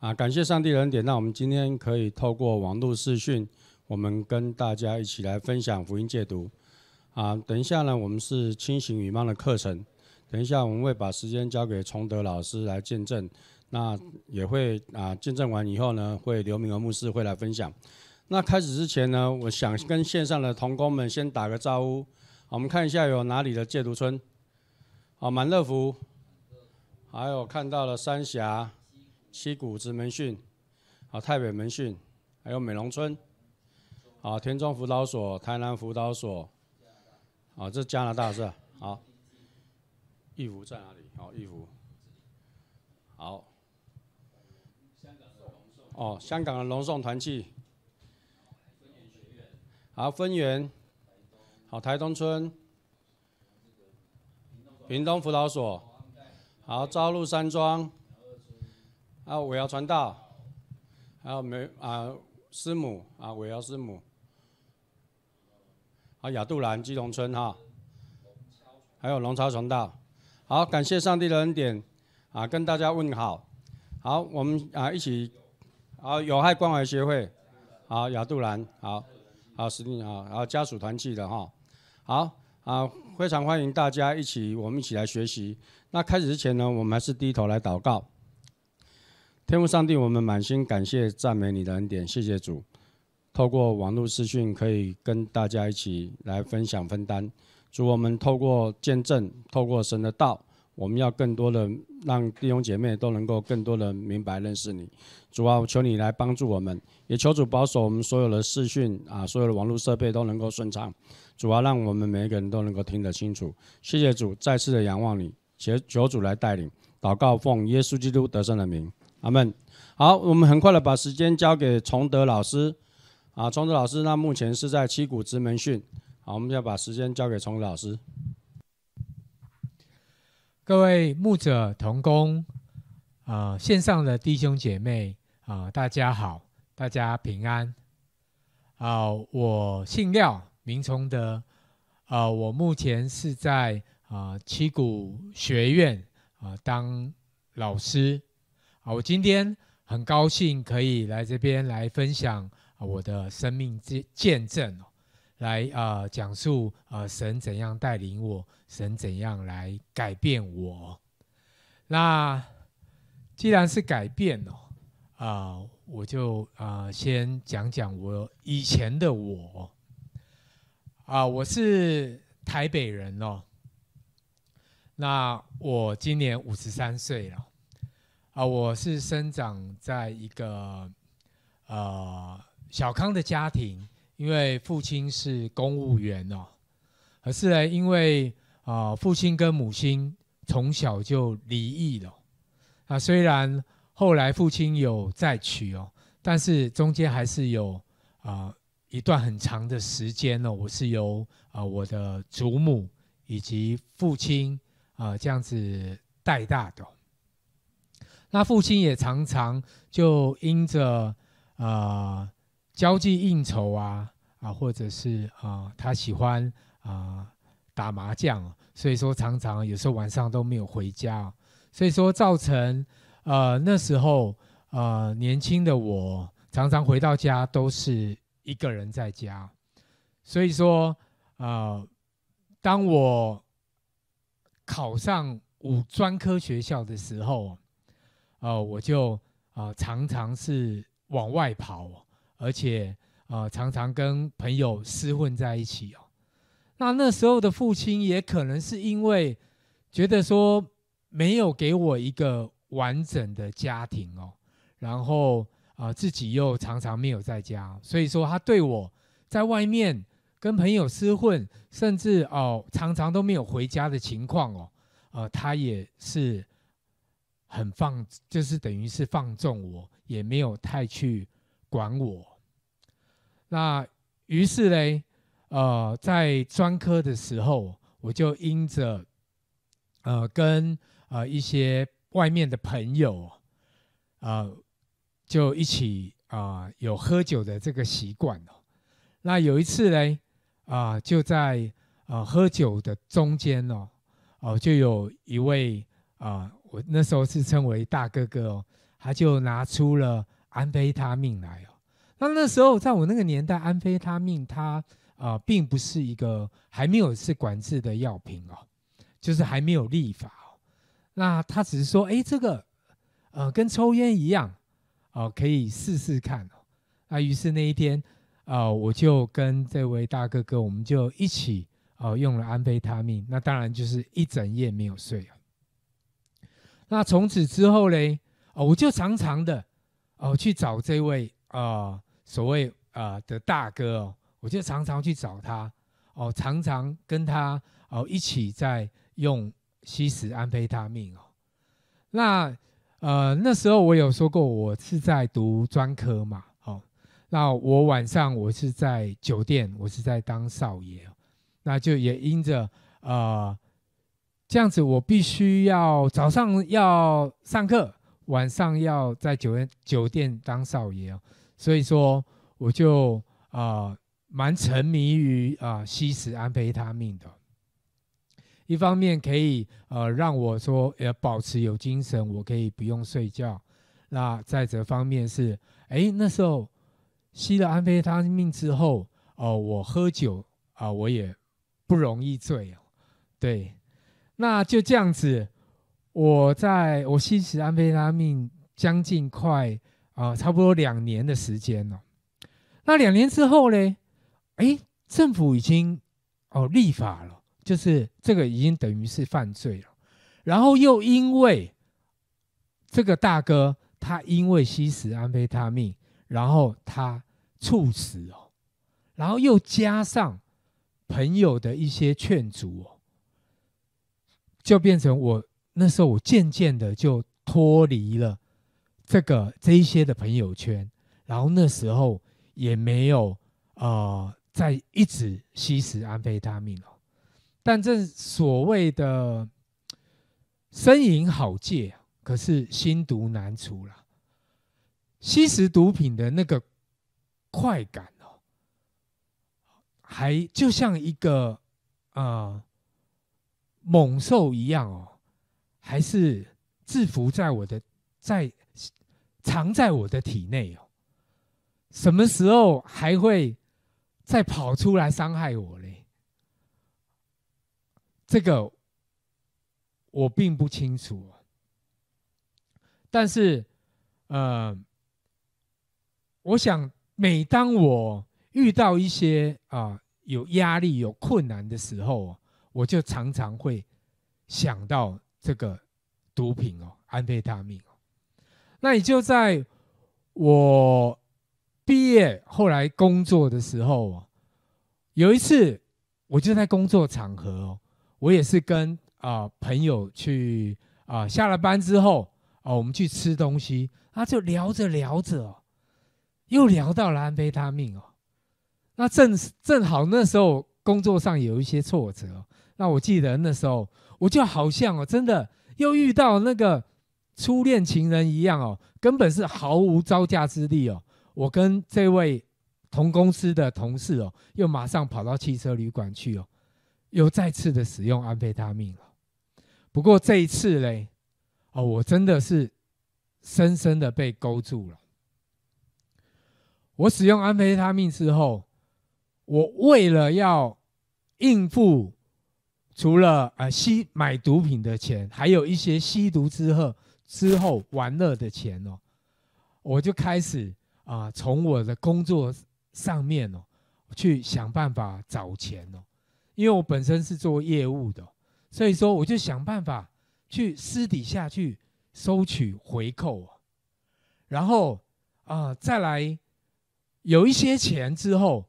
啊，感谢上帝恩典，那我们今天可以透过网络视讯，我们跟大家一起来分享福音戒读。啊，等一下呢，我们是清醒与梦的课程。等一下，我们会把时间交给崇德老师来见证。那也会啊，见证完以后呢，会刘明和牧师会来分享。那开始之前呢，我想跟线上的同工们先打个招呼。我们看一下有哪里的戒毒村？好，满乐福，还有看到了三峡。西谷直门训，好，太北门训，还有美龙村，好，田中辅导所，台南辅导所，好，这加拿大是吧？好，义福在哪里？好，义福，好，哦，香港的龙颂团契，好，分园，好，台东村，屏东辅导所，好，朝露山庄。啊，我要传道，还有没啊师母啊，我要师母，好亚杜兰基隆村哈，还有龙超传道，好感谢上帝的恩典啊，跟大家问好，好我们啊一起，啊有害关怀协会，好亚杜兰，好好司令啊，然后家属团聚的哈，好啊非常欢迎大家一起，我们一起来学习。那开始之前呢，我们还是低头来祷告。天父上帝，我们满心感谢赞美你的恩典，谢谢主。透过网络视讯，可以跟大家一起来分享分担。主，我们透过见证，透过神的道，我们要更多的让弟兄姐妹都能够更多的明白认识你。主啊，求你来帮助我们，也求主保守我们所有的视讯啊，所有的网络设备都能够顺畅。主啊，让我们每一个人都能够听得清楚。谢谢主，再次的仰望你，求求主来带领。祷告奉耶稣基督得胜的名。阿们，好，我们很快的把时间交给崇德老师啊。崇德老师，那目前是在七谷直门训。好，我们要把时间交给崇德老师。各位牧者同工啊，线上的弟兄姐妹啊，大家好，大家平安啊。我姓廖，名崇德啊。我目前是在啊七谷学院啊当老师。好，我今天很高兴可以来这边来分享我的生命之见证哦，来啊讲述啊神怎样带领我，神怎样来改变我。那既然是改变哦，啊，我就啊先讲讲我以前的我。啊，我是台北人哦，那我今年五十三岁了。啊，我是生长在一个呃小康的家庭，因为父亲是公务员哦，可是呢，因为啊，父亲跟母亲从小就离异了，啊，虽然后来父亲有再娶哦，但是中间还是有啊一段很长的时间呢，我是由啊我的祖母以及父亲啊这样子带大的。那父亲也常常就因着呃交际应酬啊啊，或者是啊他喜欢啊打麻将，所以说常常有时候晚上都没有回家，所以说造成呃那时候呃年轻的我常常回到家都是一个人在家，所以说呃当我考上武专科学校的时候。哦，我就啊常常是往外跑，而且啊常常跟朋友厮混在一起哦。那那时候的父亲也可能是因为觉得说没有给我一个完整的家庭哦，然后啊自己又常常没有在家，所以说他对我在外面跟朋友厮混，甚至哦常常都没有回家的情况哦，呃他也是。很放，就是等于是放纵，我也没有太去管我。那于是呢，呃，在专科的时候，我就因着呃跟呃一些外面的朋友，呃，就一起啊有喝酒的这个习惯哦。那有一次呢，啊，就在啊喝酒的中间呢，哦，就有一位啊。我那时候是称为大哥哥哦，他就拿出了安非他命来哦。那那时候在我那个年代，安非他命它啊并不是一个还没有是管制的药品哦，就是还没有立法哦。那他只是说，哎，这个呃跟抽烟一样哦，可以试试看哦。那于是那一天啊，我就跟这位大哥哥，我们就一起哦用了安非他命。那当然就是一整夜没有睡哦。那从此之后呢？哦，我就常常的哦去找这位啊所谓啊的大哥哦，我就常常去找他哦，常常跟他哦一起在用吸食安非他命哦。那呃那时候我有说过我是在读专科嘛，哦，那我晚上我是在酒店，我是在当少爷，那就也因着啊。这样子，我必须要早上要上课，晚上要在酒店酒店当少爷哦，所以说我就啊蛮沉迷于啊吸食安非他命的。一方面可以呃让我说要保持有精神，我可以不用睡觉。那在者方面是，哎那时候吸了安非他命之后，哦我喝酒啊我也不容易醉，对。那就这样子，我在我吸食安非他命将近快啊，差不多两年的时间了。那两年之后呢？哎，政府已经哦立法了，就是这个已经等于是犯罪了。然后又因为这个大哥他因为吸食安非他命，然后他猝死哦，然后又加上朋友的一些劝阻哦。就变成我那时候，我渐渐的就脱离了这个这一些的朋友圈，然后那时候也没有呃，在一直吸食安非他命了。但这所谓的身瘾好戒可是心毒难除了。吸食毒品的那个快感哦，还就像一个啊。猛兽一样哦，还是制服在我的在藏在我的体内哦，什么时候还会再跑出来伤害我嘞？这个我并不清楚，但是呃，我想每当我遇到一些啊有压力、有困难的时候啊。我就常常会想到这个毒品哦，安非他命哦。那也就在我毕业后来工作的时候哦，有一次我就在工作场合哦，我也是跟啊朋友去啊下了班之后哦，我们去吃东西，他就聊着聊着，又聊到了安非他命哦。那正正好那时候。工作上有一些挫折，那我记得那时候，我就好像哦，真的又遇到那个初恋情人一样哦，根本是毫无招架之力哦。我跟这位同公司的同事哦，又马上跑到汽车旅馆去哦，又再次的使用安非他命了。不过这一次嘞，哦，我真的是深深的被勾住了。我使用安非他命之后。我为了要应付，除了呃吸买毒品的钱，还有一些吸毒之后之后玩乐的钱哦，我就开始啊从我的工作上面哦去想办法找钱哦，因为我本身是做业务的，所以说我就想办法去私底下去收取回扣，哦，然后啊再来有一些钱之后。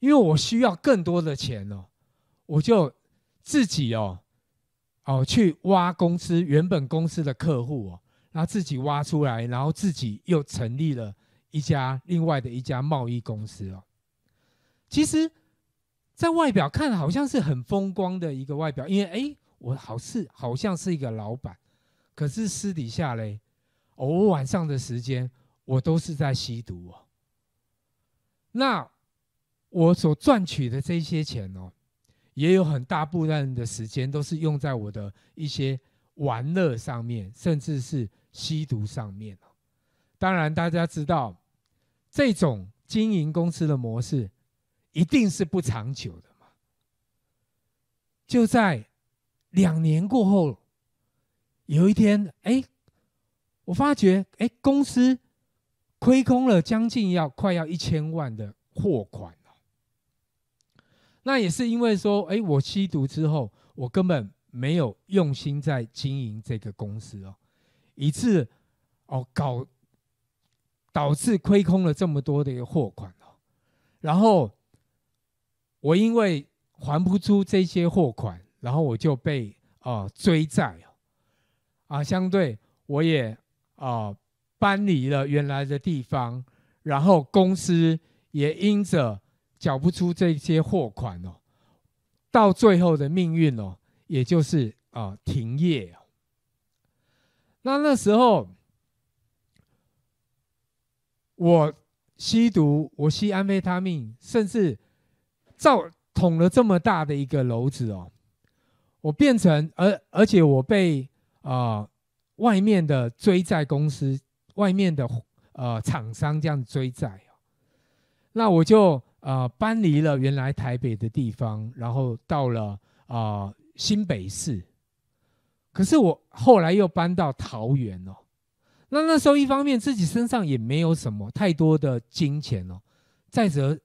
因为我需要更多的钱哦，我就自己哦，哦去挖公司原本公司的客户哦，然后自己挖出来，然后自己又成立了一家另外的一家贸易公司哦。其实，在外表看，好像是很风光的一个外表，因为哎，我好似好像是一个老板，可是私底下嘞，哦，我晚上的时间我都是在吸毒哦。那。我所赚取的这些钱哦，也有很大部分的时间都是用在我的一些玩乐上面，甚至是吸毒上面哦。当然，大家知道这种经营公司的模式一定是不长久的嘛。就在两年过后，有一天，哎，我发觉，哎，公司亏空了将近要快要一千万的货款。那也是因为说，哎，我吸毒之后，我根本没有用心在经营这个公司哦，以致哦搞导致亏空了这么多的一个货款哦，然后我因为还不出这些货款，然后我就被啊追债哦，啊，相对我也啊搬离了原来的地方，然后公司也因着。缴不出这些货款哦，到最后的命运哦，也就是啊停业。那那时候我吸毒，我吸安非他命，甚至造捅了这么大的一个篓子哦，我变成而而且我被啊外面的追债公司、外面的呃厂商这样追债哦，那我就。啊，搬离了原来台北的地方，然后到了啊新北市。可是我后来又搬到桃园哦。那那时候一方面自己身上也没有什么太多的金钱哦，再者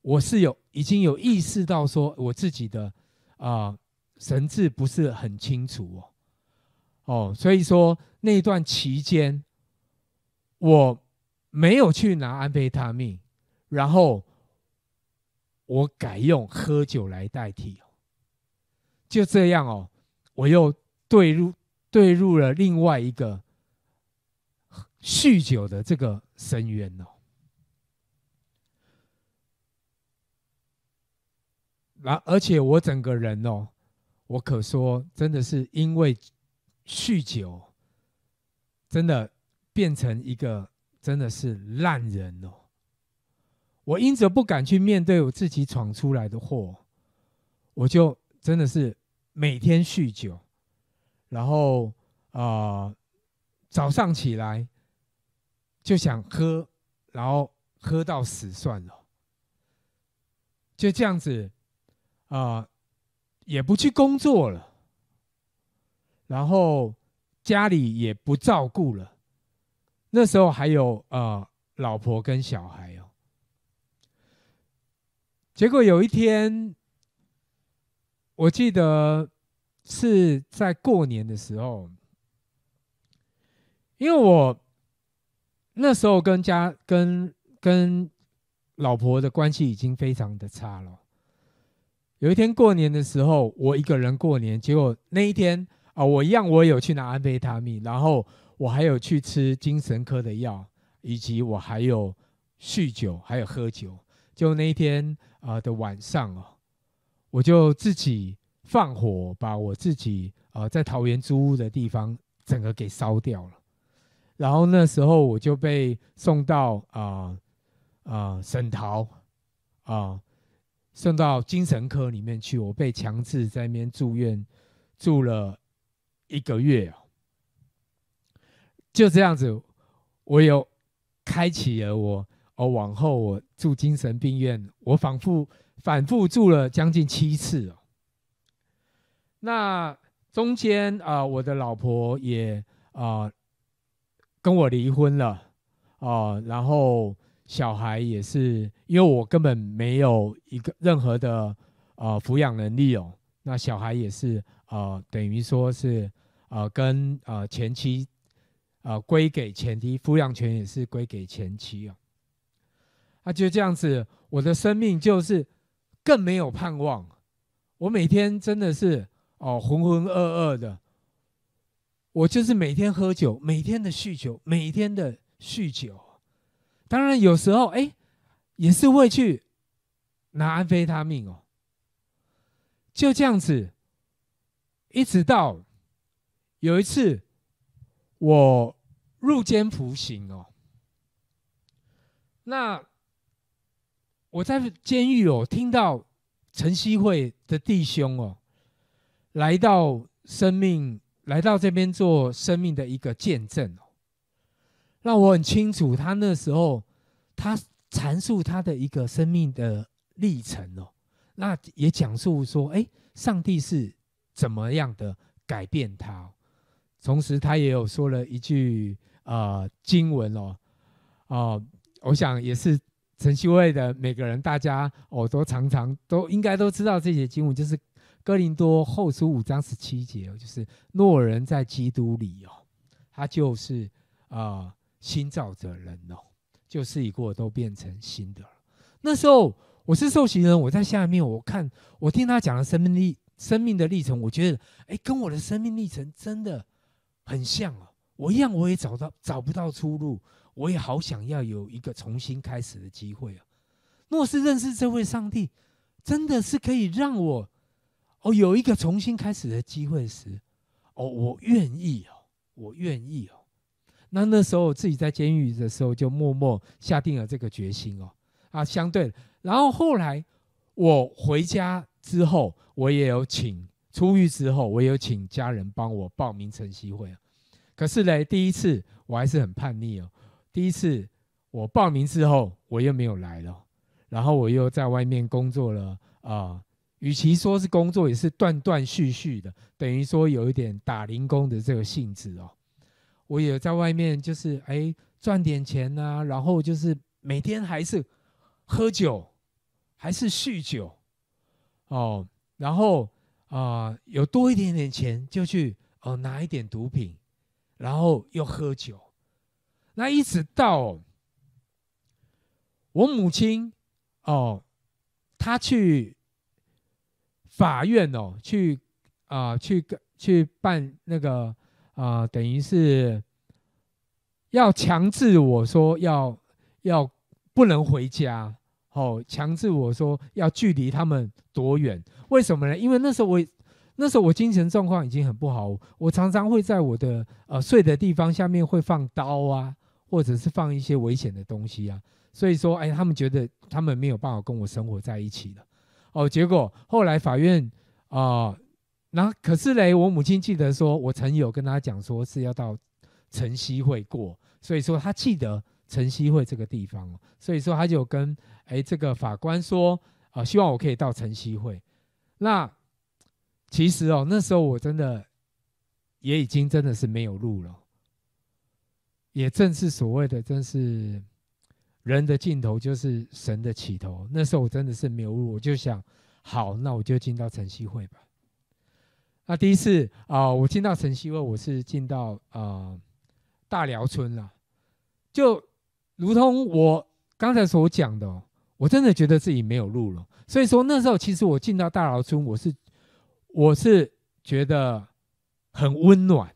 我是有已经有意识到说我自己的啊神智不是很清楚哦哦，所以说那段期间我没有去拿安非他命，然后。我改用喝酒来代替就这样哦，我又对入对入了另外一个酗酒的这个深渊哦。然而且我整个人哦，我可说真的是因为酗酒，真的变成一个真的是烂人哦。我因着不敢去面对我自己闯出来的祸，我就真的是每天酗酒，然后啊，早上起来就想喝，然后喝到死算了，就这样子啊，也不去工作了，然后家里也不照顾了。那时候还有啊，老婆跟小孩哦。结果有一天，我记得是在过年的时候，因为我那时候跟家跟跟老婆的关系已经非常的差了。有一天过年的时候，我一个人过年，结果那一天啊，我一样我有去拿安非他命，然后我还有去吃精神科的药，以及我还有酗酒，还有喝酒。就那一天。啊的晚上啊，我就自己放火，把我自己啊在桃园租屋的地方整个给烧掉了。然后那时候我就被送到啊啊沈桃啊送到精神科里面去，我被强制在那边住院住了一个月啊，就这样子，我有开启了我。哦，往后我住精神病院，我反复反复住了将近七次哦。那中间啊，我的老婆也啊跟我离婚了啊，然后小孩也是因为我根本没有一个任何的呃抚养能力哦，那小孩也是呃等于说是呃跟呃前妻呃归给前妻，抚养权也是归给前妻啊。他就这样子，我的生命就是更没有盼望。我每天真的是哦浑浑噩噩的，我就是每天喝酒，每天的酗酒，每天的酗酒。当然有时候哎，也是会去拿安非他命哦。就这样子，一直到有一次我入监服刑哦，那。我在监狱哦，听到晨曦会的弟兄哦，来到生命，来到这边做生命的一个见证哦，让我很清楚他那时候他阐述他的一个生命的历程哦，那也讲述说，哎，上帝是怎么样的改变他，同时他也有说了一句啊经文哦，啊，我想也是。陈希会的每个人，大家哦，都常常都应该都知道这节经文，就是哥林多后书五章十七节哦，就是诺人在基督里哦，他就是啊新造的人哦，旧事已过都变成新的了。那时候我是受刑人，我在下面，我看我听他讲的生命历生命的历程，我觉得哎，跟我的生命历程真的很像哦，我一样，我也找到找不到出路。我也好想要有一个重新开始的机会啊！若是认识这位上帝，真的是可以让我哦有一个重新开始的机会时，哦，我愿意哦，我愿意哦。那那时候我自己在监狱的时候，就默默下定了这个决心哦。啊，相对，然后后来我回家之后，我也有请出狱之后，我有请家人帮我报名晨曦会啊。可是呢，第一次我还是很叛逆哦。第一次我报名之后，我又没有来了，然后我又在外面工作了啊。与其说是工作，也是断断续续的，等于说有一点打零工的这个性质哦。我也在外面，就是哎赚点钱呐，然后就是每天还是喝酒，还是酗酒哦。然后啊，有多一点点钱就去呃拿一点毒品，然后又喝酒。那一直到我母亲哦，她去法院哦，去啊，去去办那个啊，等于是要强制我说要要不能回家哦，强制我说要距离他们多远？为什么呢？因为那时候我那时候我精神状况已经很不好，我常常会在我的呃睡的地方下面会放刀啊。或者是放一些危险的东西啊，所以说，哎，他们觉得他们没有办法跟我生活在一起了，哦，结果后来法院啊，那可是嘞，我母亲记得说我曾有跟他讲说是要到晨曦会过，所以说他记得晨曦会这个地方所以说他就跟哎这个法官说啊，希望我可以到晨曦会，那其实哦，那时候我真的也已经真的是没有路了。也正是所谓的，正是人的尽头就是神的起头。那时候我真的是没有路，我就想，好，那我就进到晨曦会吧。那第一次啊，我进到晨曦会，我是进到啊大寮村了。就如同我刚才所讲的，我真的觉得自己没有路了。所以说那时候，其实我进到大寮村，我是我是觉得很温暖。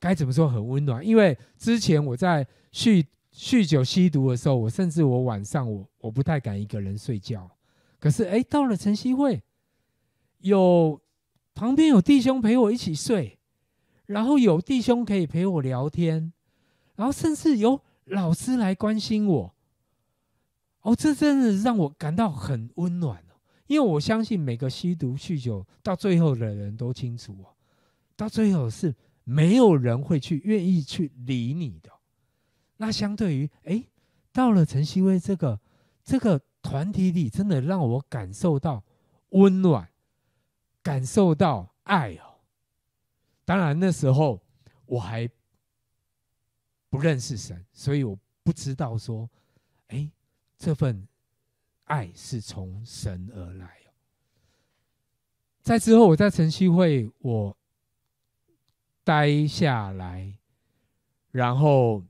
该怎么说很温暖？因为之前我在酗酗酒、吸毒的时候，我甚至我晚上我我不太敢一个人睡觉。可是，哎，到了晨曦会，有旁边有弟兄陪我一起睡，然后有弟兄可以陪我聊天，然后甚至有老师来关心我。哦，这真的让我感到很温暖。因为我相信每个吸毒、酗酒到最后的人都清楚哦，到最后是。没有人会去愿意去理你的。那相对于，哎，到了晨曦会这个这个团体里，真的让我感受到温暖，感受到爱哦。当然那时候我还不认识神，所以我不知道说，哎，这份爱是从神而来在之后我在晨曦会，我。待下来，然后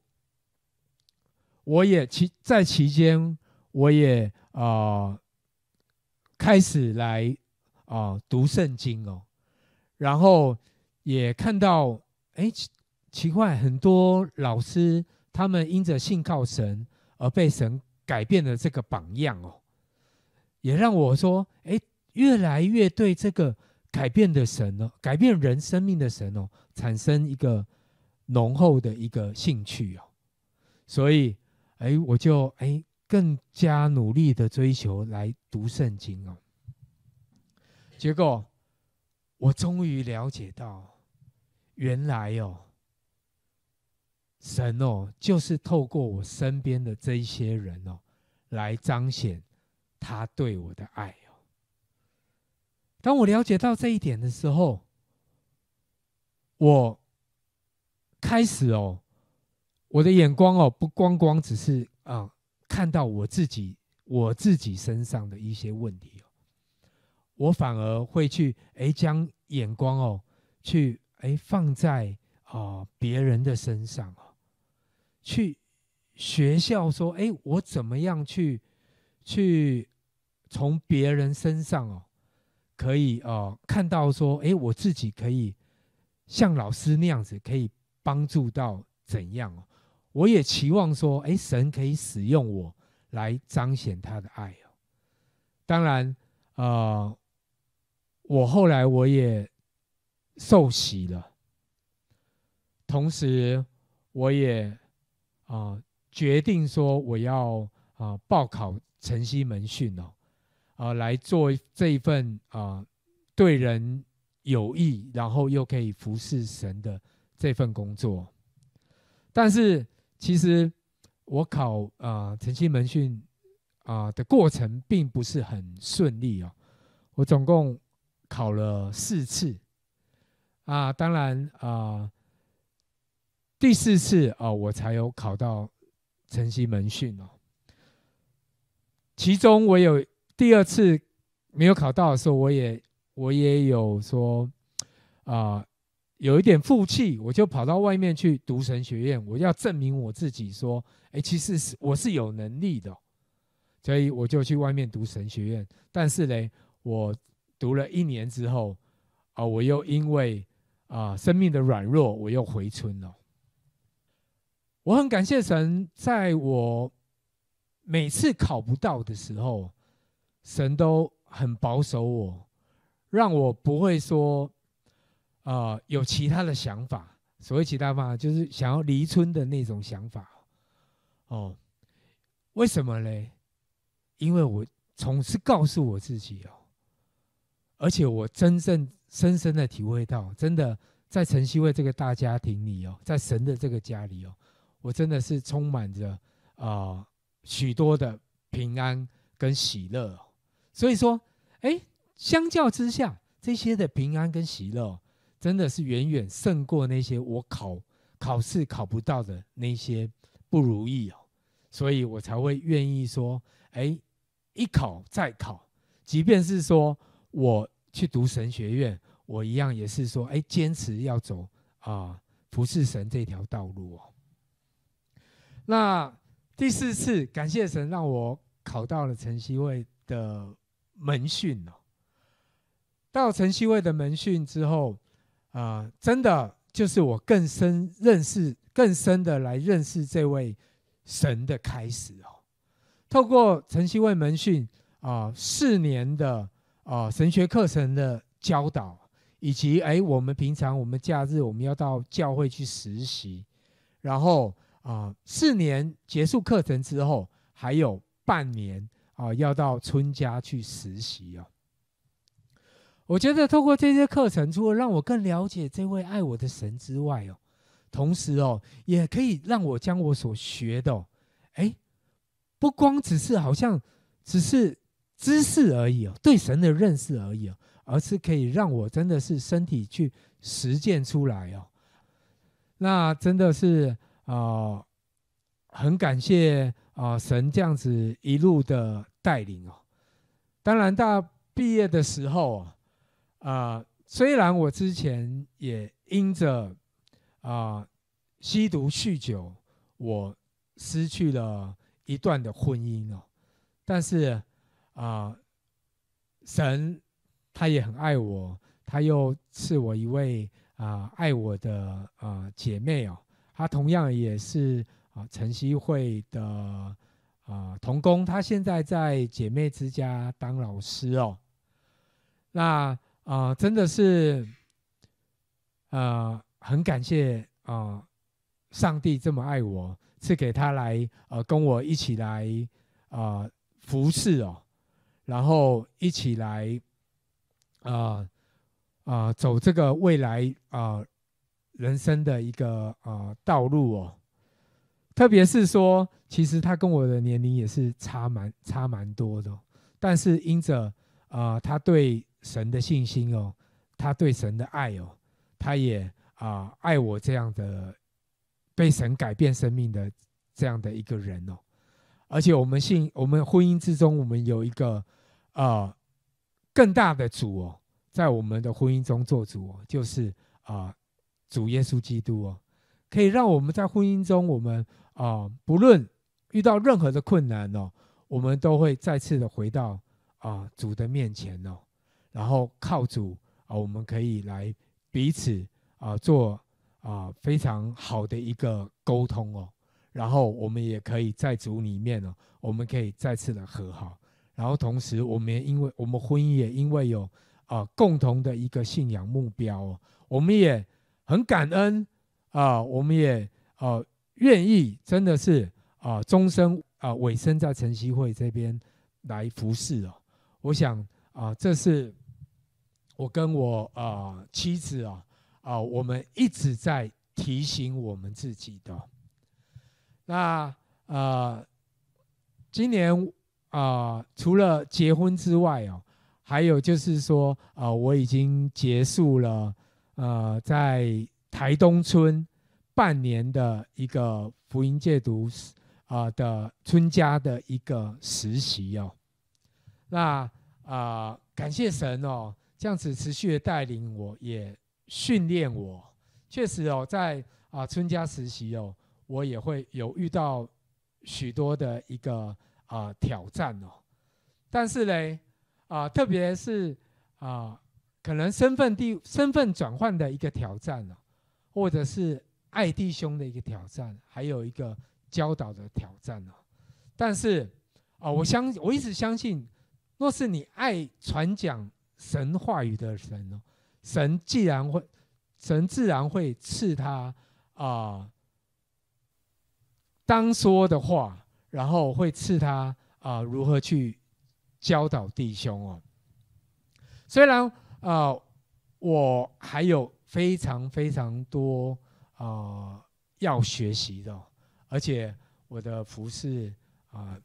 我也其在期间，我也呃开始来啊读圣经哦，然后也看到哎奇怪，很多老师他们因着信靠神而被神改变了这个榜样哦，也让我说哎，越来越对这个。改变的神哦，改变人生命的神哦，产生一个浓厚的一个兴趣哦，所以，哎，我就哎更加努力的追求来读圣经哦。结果，我终于了解到，原来哦，神哦，就是透过我身边的这些人哦，来彰显他对我的爱。当我了解到这一点的时候，我开始哦，我的眼光哦，不光光只是啊，看到我自己我自己身上的一些问题哦，我反而会去哎，将眼光哦，去哎放在啊别人的身上哦，去学校说哎，我怎么样去去从别人身上哦。可以啊，看到说，哎，我自己可以像老师那样子，可以帮助到怎样？我也期望说，哎，神可以使用我来彰显他的爱哦。当然，呃，我后来我也受洗了，同时我也啊决定说，我要啊报考城西门训哦。啊，来做这一份啊，对人有益，然后又可以服侍神的这份工作。但是，其实我考啊，晨曦门训啊的过程并不是很顺利哦。我总共考了四次啊，当然啊，第四次啊，我才有考到晨曦门训哦。其中我有。第二次没有考到的时候，我也我也有说，啊，有一点负气，我就跑到外面去读神学院，我要证明我自己，说，哎，其实是我是有能力的，所以我就去外面读神学院。但是嘞，我读了一年之后，啊，我又因为啊生命的软弱，我又回村了。我很感谢神，在我每次考不到的时候。神都很保守我，让我不会说，呃，有其他的想法。所谓其他方法，就是想要离村的那种想法。哦，为什么呢？因为我总是告诉我自己哦，而且我真正深深的体会到，真的在晨曦会这个大家庭里哦，在神的这个家里哦，我真的是充满着啊许多的平安跟喜乐。所以说，哎，相较之下，这些的平安跟喜乐，真的是远远胜过那些我考考试考不到的那些不如意哦。所以我才会愿意说，哎，一考再考，即便是说我去读神学院，我一样也是说，哎，坚持要走啊，服侍神这条道路哦。那第四次，感谢神让我考到了晨曦会的。门训哦，到陈希魏的门训之后，啊，真的就是我更深认识、更深的来认识这位神的开始哦。透过陈希魏门训啊，四年的啊神学课程的教导，以及哎，我们平常我们假日我们要到教会去实习，然后啊，四年结束课程之后，还有半年。啊，要到春家去实习啊！我觉得透过这些课程，除了让我更了解这位爱我的神之外，哦，同时哦，也可以让我将我所学的，哎，不光只是好像只是知识而已哦，对神的认识而已哦，而是可以让我真的是身体去实践出来哦。那真的是啊，很感谢啊，神这样子一路的。带领哦，当然，大毕业的时候啊，啊，虽然我之前也因着啊吸毒酗酒，我失去了一段的婚姻哦，但是啊，神他也很爱我，他又赐我一位啊爱我的啊姐妹哦，她同样也是啊晨曦会的。啊，童工，他现在在姐妹之家当老师哦。那啊，真的是，呃，很感谢啊，上帝这么爱我，赐给他来，呃，跟我一起来，啊，服侍哦，然后一起来，啊，啊，走这个未来啊，人生的一个啊道路哦。特别是说，其实他跟我的年龄也是差蛮差蛮多的，但是因着啊，他对神的信心哦，他对神的爱哦，他也啊爱我这样的被神改变生命的这样的一个人哦，而且我们信我们婚姻之中，我们有一个啊更大的主哦，在我们的婚姻中做主，哦，就是啊主耶稣基督哦。可以让我们在婚姻中，我们啊，不论遇到任何的困难哦，我们都会再次的回到啊主的面前哦，然后靠主啊，我们可以来彼此啊做啊非常好的一个沟通哦，然后我们也可以在主里面哦，我们可以再次的和好，然后同时我们因为我们婚姻也因为有啊共同的一个信仰目标，我们也很感恩。啊，我们也啊愿意，真的是啊，终生啊，尾生在晨曦会这边来服侍哦。我想啊，这是我跟我啊妻子啊啊，我们一直在提醒我们自己的。那啊，今年啊，除了结婚之外哦，还有就是说啊，我已经结束了呃，在。台东村半年的一个福音戒毒啊的村家的一个实习哦，那啊感谢神哦，这样子持续的带领我也训练我，确实哦，在啊村家实习哦，我也会有遇到许多的一个啊挑战哦，但是嘞啊，特别是啊可能身份地身份转换的一个挑战哦。或者是爱弟兄的一个挑战，还有一个教导的挑战哦。但是啊，我相我一直相信，若是你爱传讲神话语的神哦，神既然会，神自然会赐他啊，当说的话，然后会赐他啊，如何去教导弟兄哦。虽然啊，我还有。非常非常多，呃，要学习的，而且我的服饰啊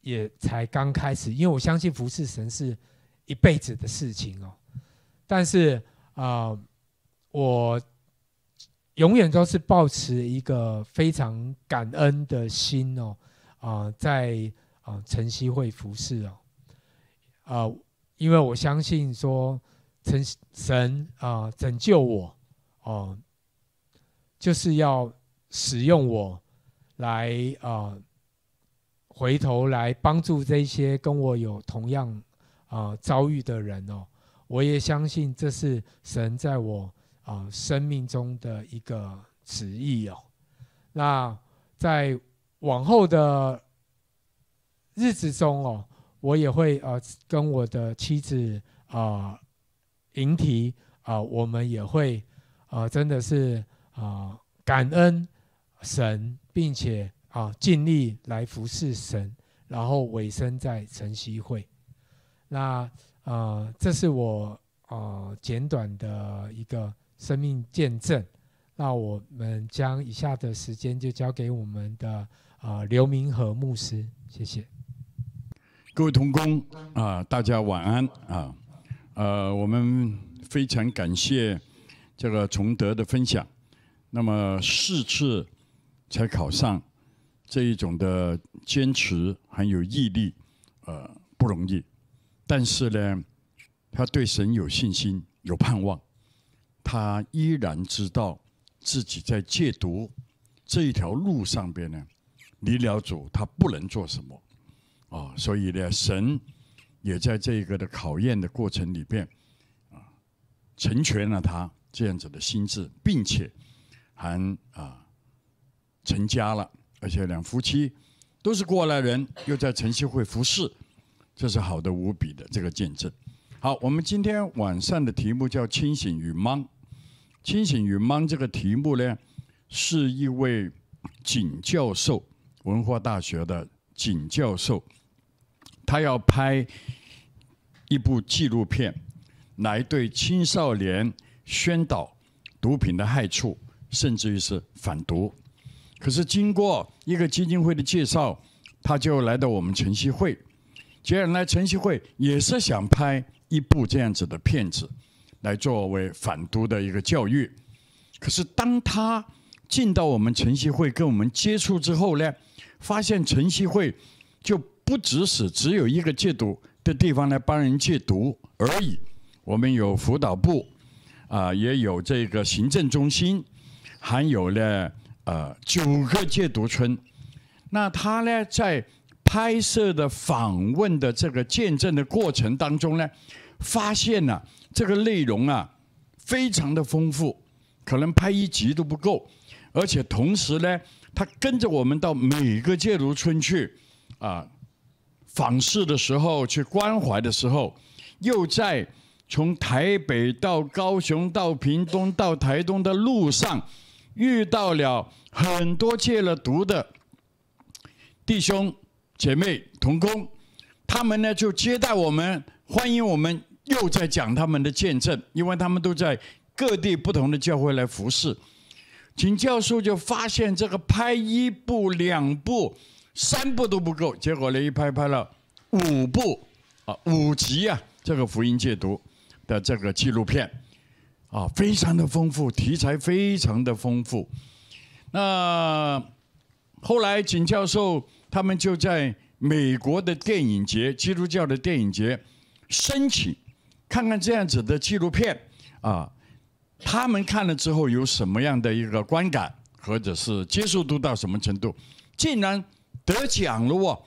也才刚开始，因为我相信服饰神是一辈子的事情哦。但是啊，我永远都是保持一个非常感恩的心哦啊，在啊晨曦会服饰哦啊，因为我相信说。成神啊，拯救我哦，就是要使用我来啊，回头来帮助这些跟我有同样啊遭遇的人哦。我也相信这是神在我啊生命中的一个旨意哦。那在往后的日子中哦，我也会呃跟我的妻子啊。引题啊，我们也会啊，真的是啊，感恩神，并且啊，尽力来服侍神，然后委身在晨曦会。那啊，这是我啊简短的一个生命见证。那我们将以下的时间就交给我们的啊刘明和牧师，谢谢。各位同工啊，大家晚安啊。呃，我们非常感谢这个崇德的分享。那么四次才考上这一种的坚持，很有毅力，呃，不容易。但是呢，他对神有信心，有盼望。他依然知道自己在戒毒这一条路上边呢，离了主他不能做什么啊。所以呢，神。也在这个的考验的过程里边，啊，成全了他这样子的心智，并且还啊成家了，而且两夫妻都是过来人，又在晨曦会服侍，这是好的无比的这个见证。好，我们今天晚上的题目叫“清醒与忙”。清醒与忙这个题目呢，是一位景教授，文化大学的景教授。他要拍一部纪录片来对青少年宣导毒品的害处，甚至于是反毒。可是经过一个基金会的介绍，他就来到我们晨曦会。接下来，晨曦会也是想拍一部这样子的片子来作为反毒的一个教育。可是当他进到我们晨曦会跟我们接触之后呢，发现晨曦会就。不只是只有一个戒毒的地方来帮人戒毒而已，我们有辅导部，啊，也有这个行政中心，还有呢，呃，九个戒毒村。那他呢，在拍摄的访问的这个见证的过程当中呢，发现呢，这个内容啊，非常的丰富，可能拍一集都不够，而且同时呢，他跟着我们到每个戒毒村去，啊。访视的时候，去关怀的时候，又在从台北到高雄、到屏东、到台东的路上，遇到了很多戒了毒的弟兄姐妹同工，他们呢就接待我们，欢迎我们，又在讲他们的见证，因为他们都在各地不同的教会来服侍。秦教授就发现，这个拍一部两部。三部都不够，结果呢一拍拍了五部啊，五集啊，这个福音戒毒的这个纪录片啊，非常的丰富，题材非常的丰富。那后来景教授他们就在美国的电影节、基督教的电影节申请，看看这样子的纪录片啊，他们看了之后有什么样的一个观感，或者是接受度到什么程度，竟然。得奖了哦，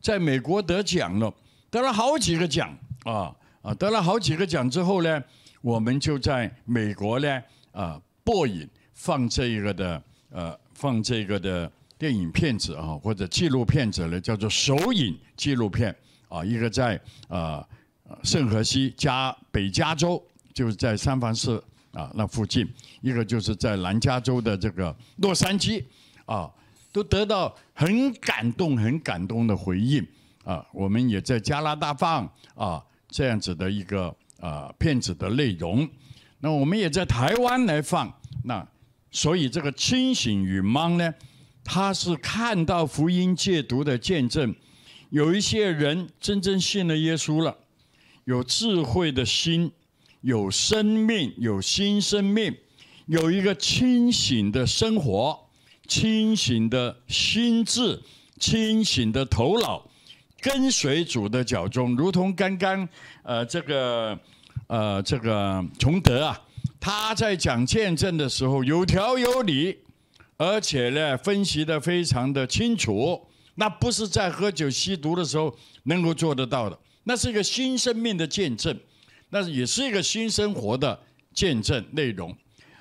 在美国得奖了，得了好几个奖啊啊！得了好几个奖之后呢，我们就在美国呢啊播影放这个的呃放这个的电影片子啊或者纪录片子呢，叫做首影纪录片啊一个在啊圣何西加北加州就是在三藩市啊那附近，一个就是在南加州的这个洛杉矶啊都得到。很感动，很感动的回应啊！我们也在加拿大放啊这样子的一个啊片子的内容。那我们也在台湾来放。那所以这个清醒与盲呢，他是看到福音戒毒的见证，有一些人真正信了耶稣了，有智慧的心，有生命，有新生命，有一个清醒的生活。清醒的心智，清醒的头脑，跟随主的脚中，如同刚刚呃这个呃这个崇德啊，他在讲见证的时候有条有理，而且呢分析的非常的清楚，那不是在喝酒吸毒的时候能够做得到的，那是一个新生命的见证，那也是一个新生活的见证内容。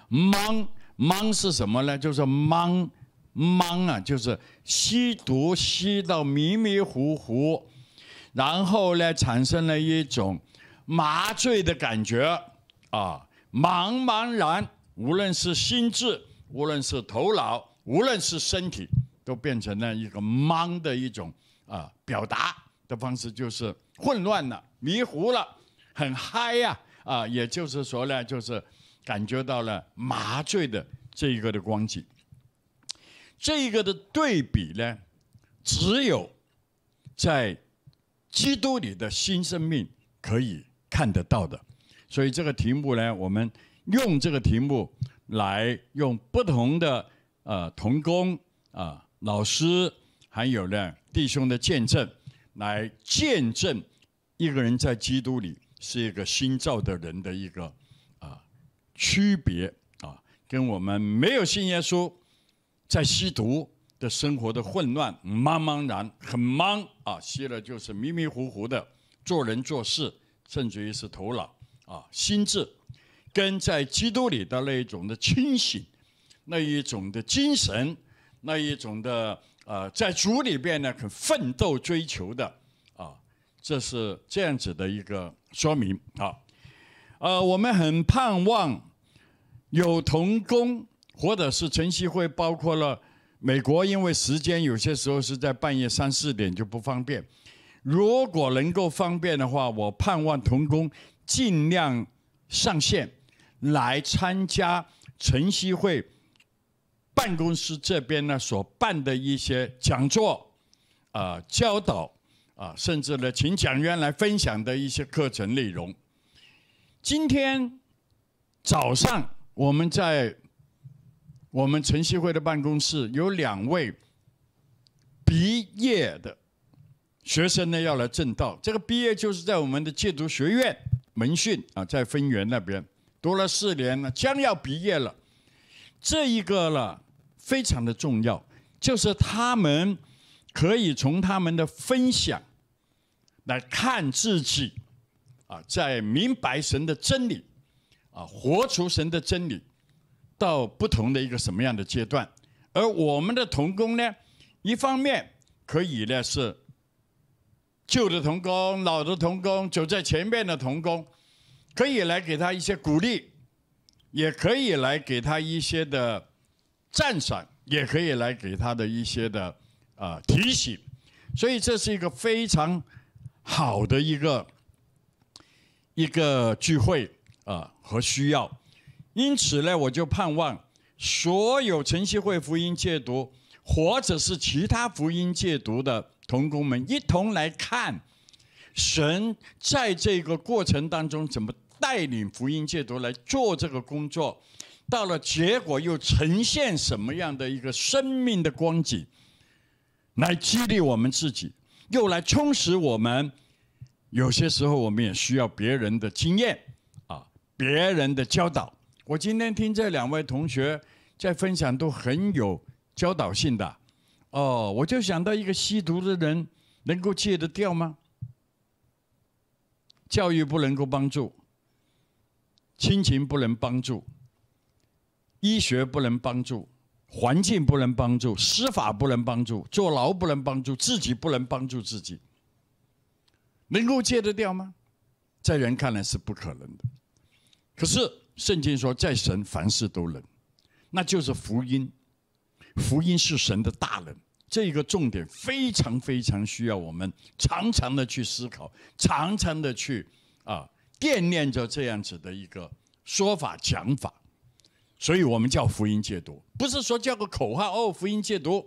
芒。茫是什么呢？就是茫，茫啊，就是吸毒吸到迷迷糊糊，然后呢，产生了一种麻醉的感觉啊，茫茫然，无论是心智，无论是头脑，无论是身体，都变成了一个茫的一种啊表达的方式，就是混乱了，迷糊了，很嗨呀啊，也就是说呢，就是。感觉到了麻醉的这一个的光景，这一个的对比呢，只有在基督里的新生命可以看得到的。所以这个题目呢，我们用这个题目来用不同的呃童工啊老师还有呢弟兄的见证来见证一个人在基督里是一个新造的人的一个。区别啊，跟我们没有信耶稣，在吸毒的生活的混乱、茫茫然、很忙啊，吸了就是迷迷糊糊的做人做事，甚至于是头脑啊、心智，跟在基督里的那一种的清醒、那一种的精神、那一种的呃，在主里边呢，很奋斗追求的啊，这是这样子的一个说明啊。呃，我们很盼望。有童工，或者是晨曦会，包括了美国，因为时间有些时候是在半夜三四点就不方便。如果能够方便的话，我盼望童工尽量上线来参加晨曦会办公室这边呢所办的一些讲座啊，教导啊，甚至呢，请讲员来分享的一些课程内容。今天早上。我们在我们晨曦会的办公室有两位毕业的学生呢，要来正道。这个毕业就是在我们的戒毒学院门训啊，在分园那边读了四年呢，将要毕业了。这一个呢，非常的重要，就是他们可以从他们的分享来看自己啊，在明白神的真理。啊，活出神的真理，到不同的一个什么样的阶段？而我们的童工呢，一方面可以呢是旧的童工、老的童工、走在前面的童工，可以来给他一些鼓励，也可以来给他一些的赞赏，也可以来给他的一些的啊提醒。所以这是一个非常好的一个一个聚会啊。和需要，因此呢，我就盼望所有晨曦会福音戒毒，或者是其他福音戒毒的同工们，一同来看神在这个过程当中怎么带领福音戒毒来做这个工作，到了结果又呈现什么样的一个生命的光景，来激励我们自己，又来充实我们。有些时候，我们也需要别人的经验。别人的教导，我今天听这两位同学在分享，都很有教导性的。哦，我就想到一个吸毒的人，能够戒得掉吗？教育不能够帮助，亲情不能帮助，医学不能帮助，环境不能帮助，司法不能帮助，坐牢不能帮助，自己不能帮助自己，能够戒得掉吗？在人看来是不可能的。可是圣经说，在神凡事都能，那就是福音。福音是神的大能，这个重点非常非常需要我们常常的去思考，常常的去啊惦念着这样子的一个说法讲法。所以我们叫福音戒读，不是说叫个口号哦，福音戒读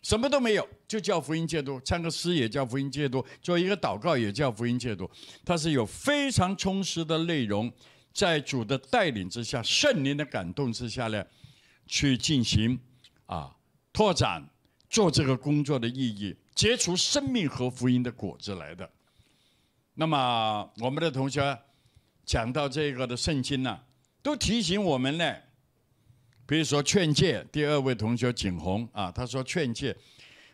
什么都没有，就叫福音戒读，唱个诗也叫福音戒读，做一个祷告也叫福音戒读，它是有非常充实的内容。在主的带领之下，圣灵的感动之下呢，去进行啊拓展做这个工作的意义，结出生命和福音的果子来的。那么我们的同学讲到这个的圣经呢，都提醒我们呢，比如说劝诫第二位同学景红啊，他说劝诫，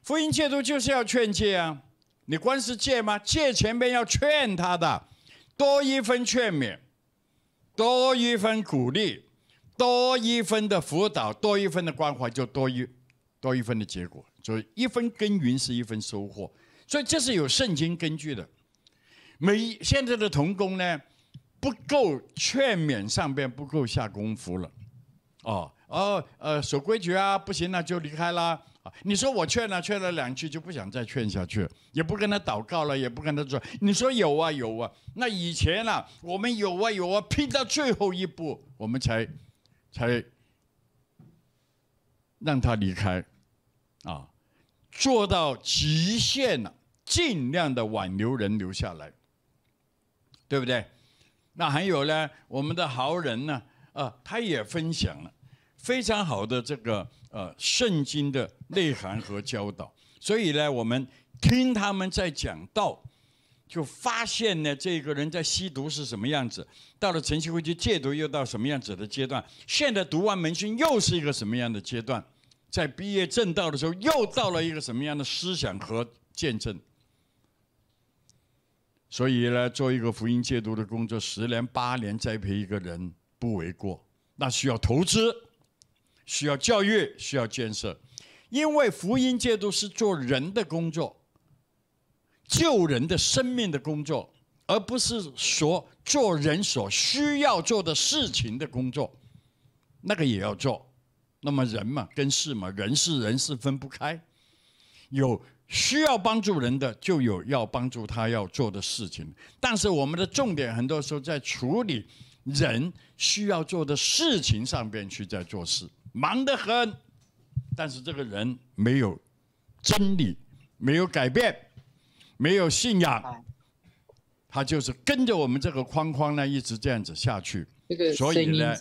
福音戒毒就是要劝诫啊，你光是戒吗？戒前面要劝他的，多一分劝勉。多一分鼓励，多一分的辅导，多一分的关怀，就多一多一分的结果。所以一分耕耘是一分收获，所以这是有圣经根据的。每现在的童工呢，不够劝勉上边，不够下功夫了。哦哦呃，守规矩啊，不行了就离开了。啊！你说我劝了劝了两句就不想再劝下去，也不跟他祷告了，也不跟他说。你说有啊有啊，那以前呢，我们有啊有啊，拼到最后一步，我们才才让他离开啊，做到极限了，尽量的挽留人留下来，对不对？那还有呢，我们的豪人呢？啊，他也分享了非常好的这个呃圣经的。内涵和教导，所以呢，我们听他们在讲道，就发现呢，这个人在吸毒是什么样子，到了晨曦会去戒毒，又到什么样子的阶段？现在读完门训，又是一个什么样的阶段？在毕业证道的时候，又到了一个什么样的思想和见证？所以呢，做一个福音戒毒的工作，十年八年栽培一个人不为过，那需要投资，需要教育，需要建设。因为福音戒读是做人的工作，救人的生命的工作，而不是说做人所需要做的事情的工作，那个也要做。那么人嘛，跟事嘛，人是人是分不开。有需要帮助人的，就有要帮助他要做的事情。但是我们的重点很多时候在处理人需要做的事情上边去在做事，忙得很。但是这个人没有真理，没有改变，没有信仰，他就是跟着我们这个框框呢，一直这样子下去。这个呢，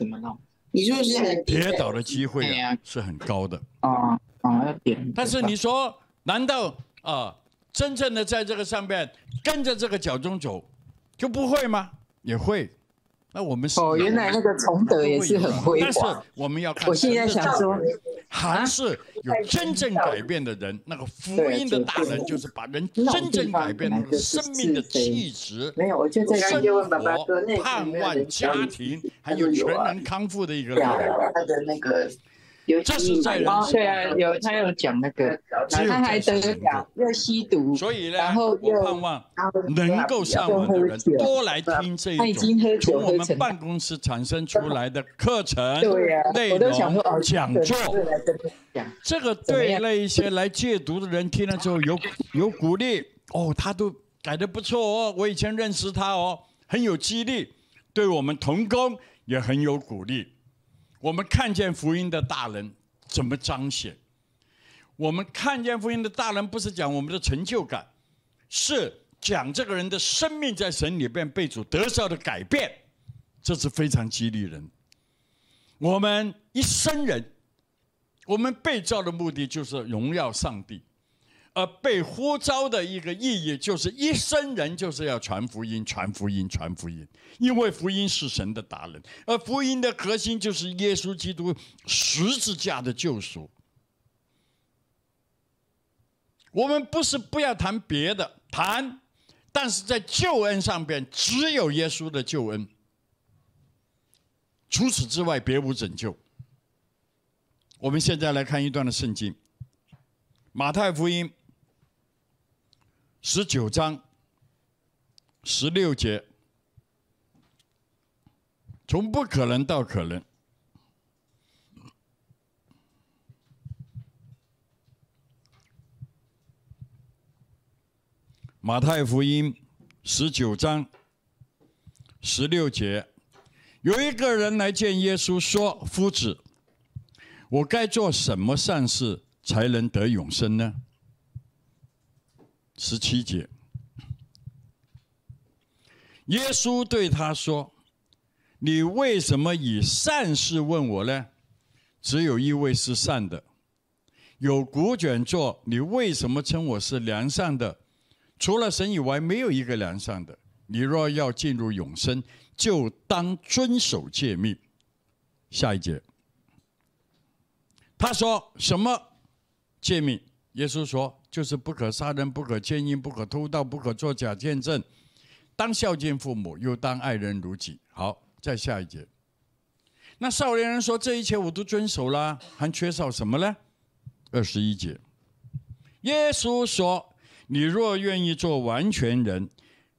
你是跌倒的机会是很高的。啊啊，要跌。但是你说，难道啊，真正的在这个上面跟着这个脚中走，就不会吗？也会。那我们是哦，原来那个崇德也是很辉煌，但是我们要看。我现在想说，还是有真正改变的人，那个福音的大人就是把人真正改变生命的气质，没有，我就这样子。我盼望家庭，还有全能康复的一个他的那个。这是在人，虽然有他有讲那个，他还得讲又吸毒，所以呢，然后我盼望能够上网的人多来听这一种，从我们办公室产生出来的课程，对啊，我都讲座，这个对那一些来戒毒的人听了之后有有鼓励哦，他都改的不错哦，我以前认识他哦，很有激励，对我们童工也很有鼓励。我们看见福音的大人怎么彰显？我们看见福音的大人不是讲我们的成就感，是讲这个人的生命在神里边被主得到的改变，这是非常激励人。我们一生人，我们被造的目的就是荣耀上帝。而被呼召的一个意义，就是一生人就是要传福音、传福音、传福音。因为福音是神的达人，而福音的核心就是耶稣基督十字架的救赎。我们不是不要谈别的，谈，但是在救恩上边，只有耶稣的救恩，除此之外，别无拯救。我们现在来看一段的圣经，《马太福音》。十九章十六节，从不可能到可能。马太福音十九章十六节，有一个人来见耶稣，说：“夫子，我该做什么善事才能得永生呢？”十七节，耶稣对他说：“你为什么以善事问我呢？只有一位是善的，有古卷作，你为什么称我是良善的？除了神以外，没有一个良善的。你若要进入永生，就当遵守诫命。”下一节，他说什么诫命？耶稣说。就是不可杀人，不可奸淫，不可偷盗，不可作假见证。当孝敬父母，又当爱人如己。好，再下一节。那少年人说：“这一切我都遵守了，还缺少什么呢？”二十一节，耶稣说：“你若愿意做完全人，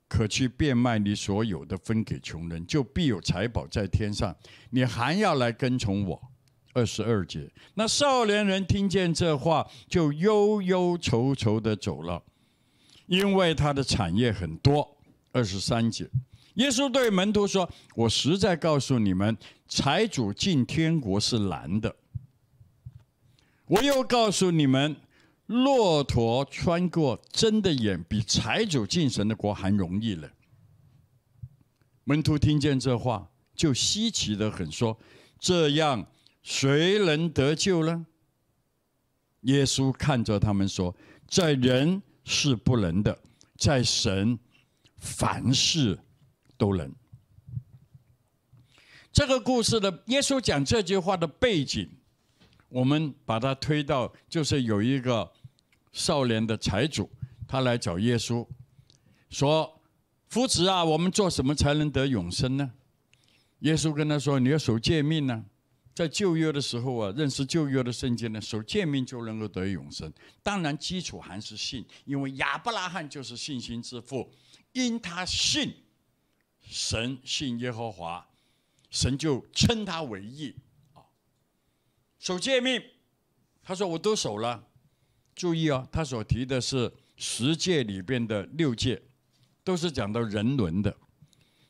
可去变卖你所有的，分给穷人，就必有财宝在天上。你还要来跟从我。”二十二节，那少年人听见这话，就忧忧愁愁的走了，因为他的产业很多。二十三节，耶稣对门徒说：“我实在告诉你们，财主进天国是难的。我又告诉你们，骆驼穿过针的眼，比财主进神的国还容易了。”门徒听见这话，就稀奇的很，说：“这样。”谁能得救呢？耶稣看着他们说：“在人是不能的，在神凡事都能。”这个故事的耶稣讲这句话的背景，我们把它推到就是有一个少年的财主，他来找耶稣说：“夫子啊，我们做什么才能得永生呢？”耶稣跟他说：“你要守诫命呢。”在旧约的时候啊，认识旧约的圣经的时候，守诫命就能够得永生。当然，基础还是信，因为亚伯拉罕就是信心之父，因他信神，信耶和华，神就称他为义啊。守诫命，他说我都守了。注意啊，他所提的是十诫里边的六诫，都是讲到人伦的。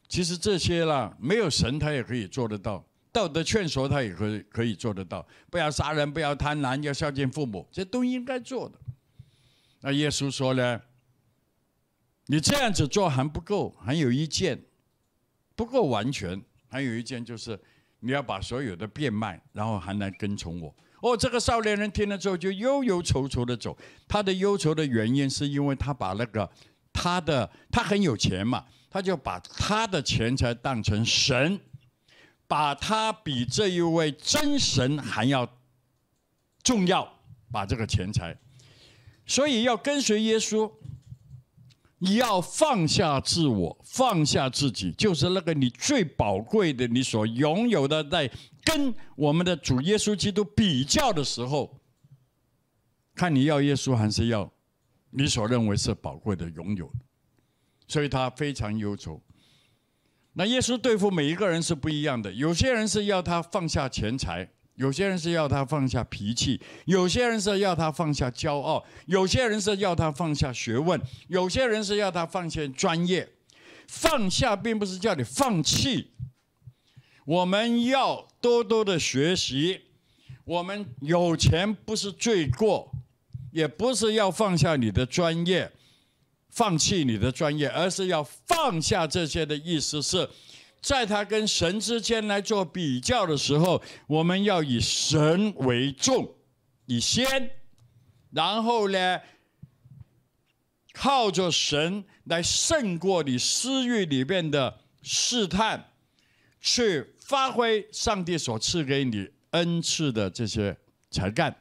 其实这些啦，没有神他也可以做得到。道德劝说他也可以可以做得到，不要杀人，不要贪婪，要孝敬父母，这都应该做的。那耶稣说呢？你这样子做还不够，还有一件不够完全，还有一件就是你要把所有的变卖，然后还来跟从我。哦，这个少年人听了之后就忧忧愁愁的走。他的忧愁的原因是因为他把那个他的他很有钱嘛，他就把他的钱财当成神。把他比这一位真神还要重要，把这个钱财，所以要跟随耶稣，你要放下自我，放下自己，就是那个你最宝贵的，你所拥有的，在跟我们的主耶稣基督比较的时候，看你要耶稣还是要你所认为是宝贵的拥有，所以他非常忧愁。那耶稣对付每一个人是不一样的，有些人是要他放下钱财，有些人是要他放下脾气，有些人是要他放下骄傲，有些人是要他放下学问，有些人是要他放下专业。放下并不是叫你放弃，我们要多多的学习。我们有钱不是罪过，也不是要放下你的专业。放弃你的专业，而是要放下这些的意思是，在他跟神之间来做比较的时候，我们要以神为重，以先，然后呢，靠着神来胜过你私欲里面的试探，去发挥上帝所赐给你恩赐的这些才干，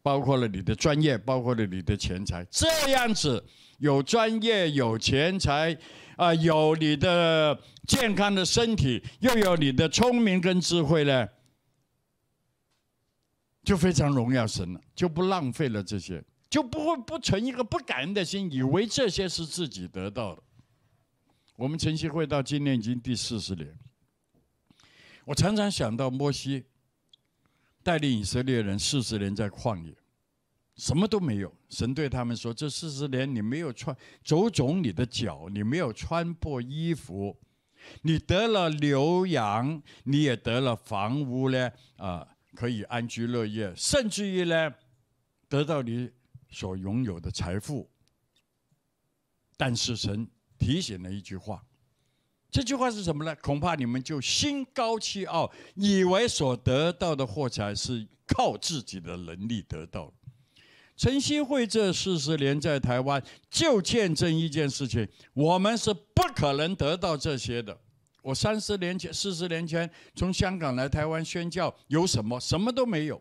包括了你的专业，包括了你的钱财，这样子。有专业、有钱财，啊，有你的健康的身体，又有你的聪明跟智慧呢，就非常荣耀神了，就不浪费了这些，就不会不存一个不感恩的心，以为这些是自己得到的。我们晨曦会到今年已经第四十年，我常常想到摩西带领以色列人四十年在旷野。什么都没有，神对他们说：“这四十年你没有穿，走肿你的脚，你没有穿破衣服，你得了牛羊，你也得了房屋呢，啊，可以安居乐业，甚至于呢，得到你所拥有的财富。但是神提醒了一句话，这句话是什么呢？恐怕你们就心高气傲，以为所得到的货财是靠自己的能力得到。”陈希慧这四十年在台湾，就见证一件事情：我们是不可能得到这些的。我三十年前、四十年前从香港来台湾宣教，有什么？什么都没有。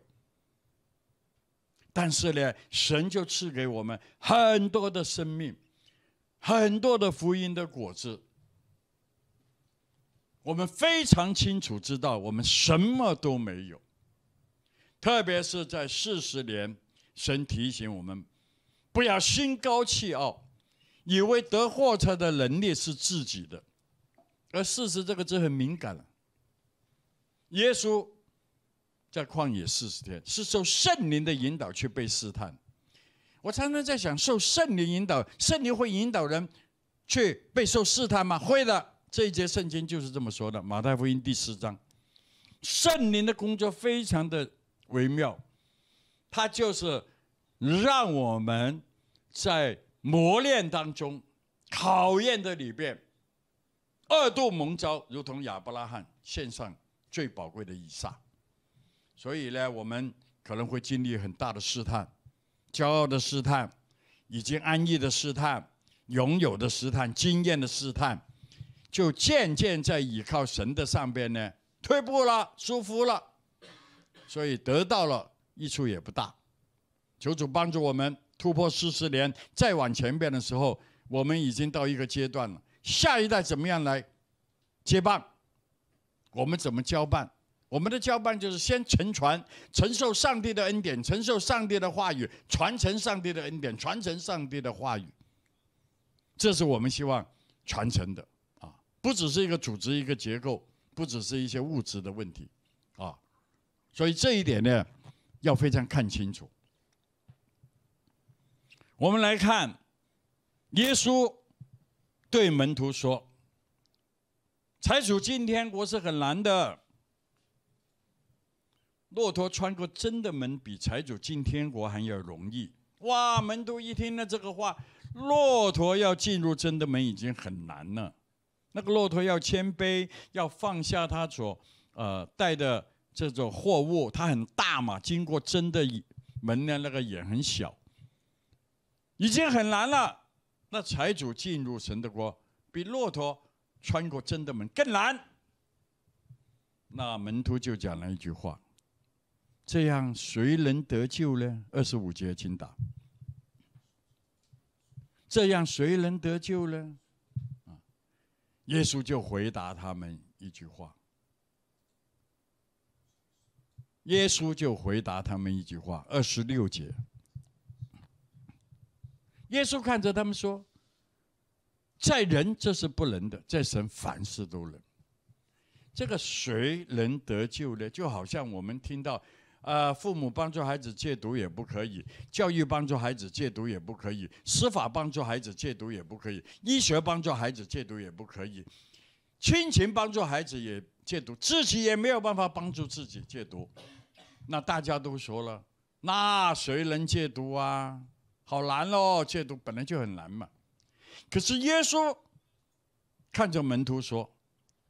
但是呢，神就赐给我们很多的生命，很多的福音的果子。我们非常清楚知道，我们什么都没有，特别是在四十年。神提醒我们，不要心高气傲，以为得货车的能力是自己的。而事实这个字很敏感了。耶稣在旷野四十天，是受圣灵的引导去被试探。我常常在想，受圣灵引导，圣灵会引导人去被受试探吗？会的。这一节圣经就是这么说的，《马太福音》第四章，圣灵的工作非常的微妙。他就是让我们在磨练当中、考验的里边，二度蒙召，如同亚伯拉罕献上最宝贵的以撒。所以呢，我们可能会经历很大的试探，骄傲的试探，已经安逸的试探，拥有的试探，经验的试探，就渐渐在倚靠神的上边呢退步了、舒服了，所以得到了。益处也不大，求主帮助我们突破四十年，再往前边的时候，我们已经到一个阶段了。下一代怎么样来接棒？我们怎么交棒？我们的交棒就是先承传，承受上帝的恩典，承受上帝的话语，传承上帝的恩典，传承上帝的话语。这是我们希望传承的啊，不只是一个组织，一个结构，不只是一些物质的问题啊。所以这一点呢。要非常看清楚。我们来看，耶稣对门徒说：“财主进天国是很难的。骆驼穿过真的门比财主进天国还要容易。”哇！门徒一听了这个话，骆驼要进入真的门已经很难了。那个骆驼要谦卑，要放下他所呃带的。这种货物它很大嘛，经过针的门呢，那个眼很小，已经很难了。那财主进入神的国，比骆驼穿过针的门更难。那门徒就讲了一句话：“这样谁能得救呢？”二十五节，请打。这样谁能得救呢？啊，耶稣就回答他们一句话。耶稣就回答他们一句话：二十六节，耶稣看着他们说：“在人这是不能的，在神凡事都能。这个谁能得救呢？就好像我们听到，啊，父母帮助孩子戒毒也不可以，教育帮助孩子戒毒也不可以，司法帮助孩子戒毒也不可以，医学帮助孩子戒毒也不可以，亲情帮助孩子也戒毒，自己也没有办法帮助自己戒毒。”那大家都说了，那谁能戒毒啊？好难哦，戒毒本来就很难嘛。可是耶稣看着门徒说：“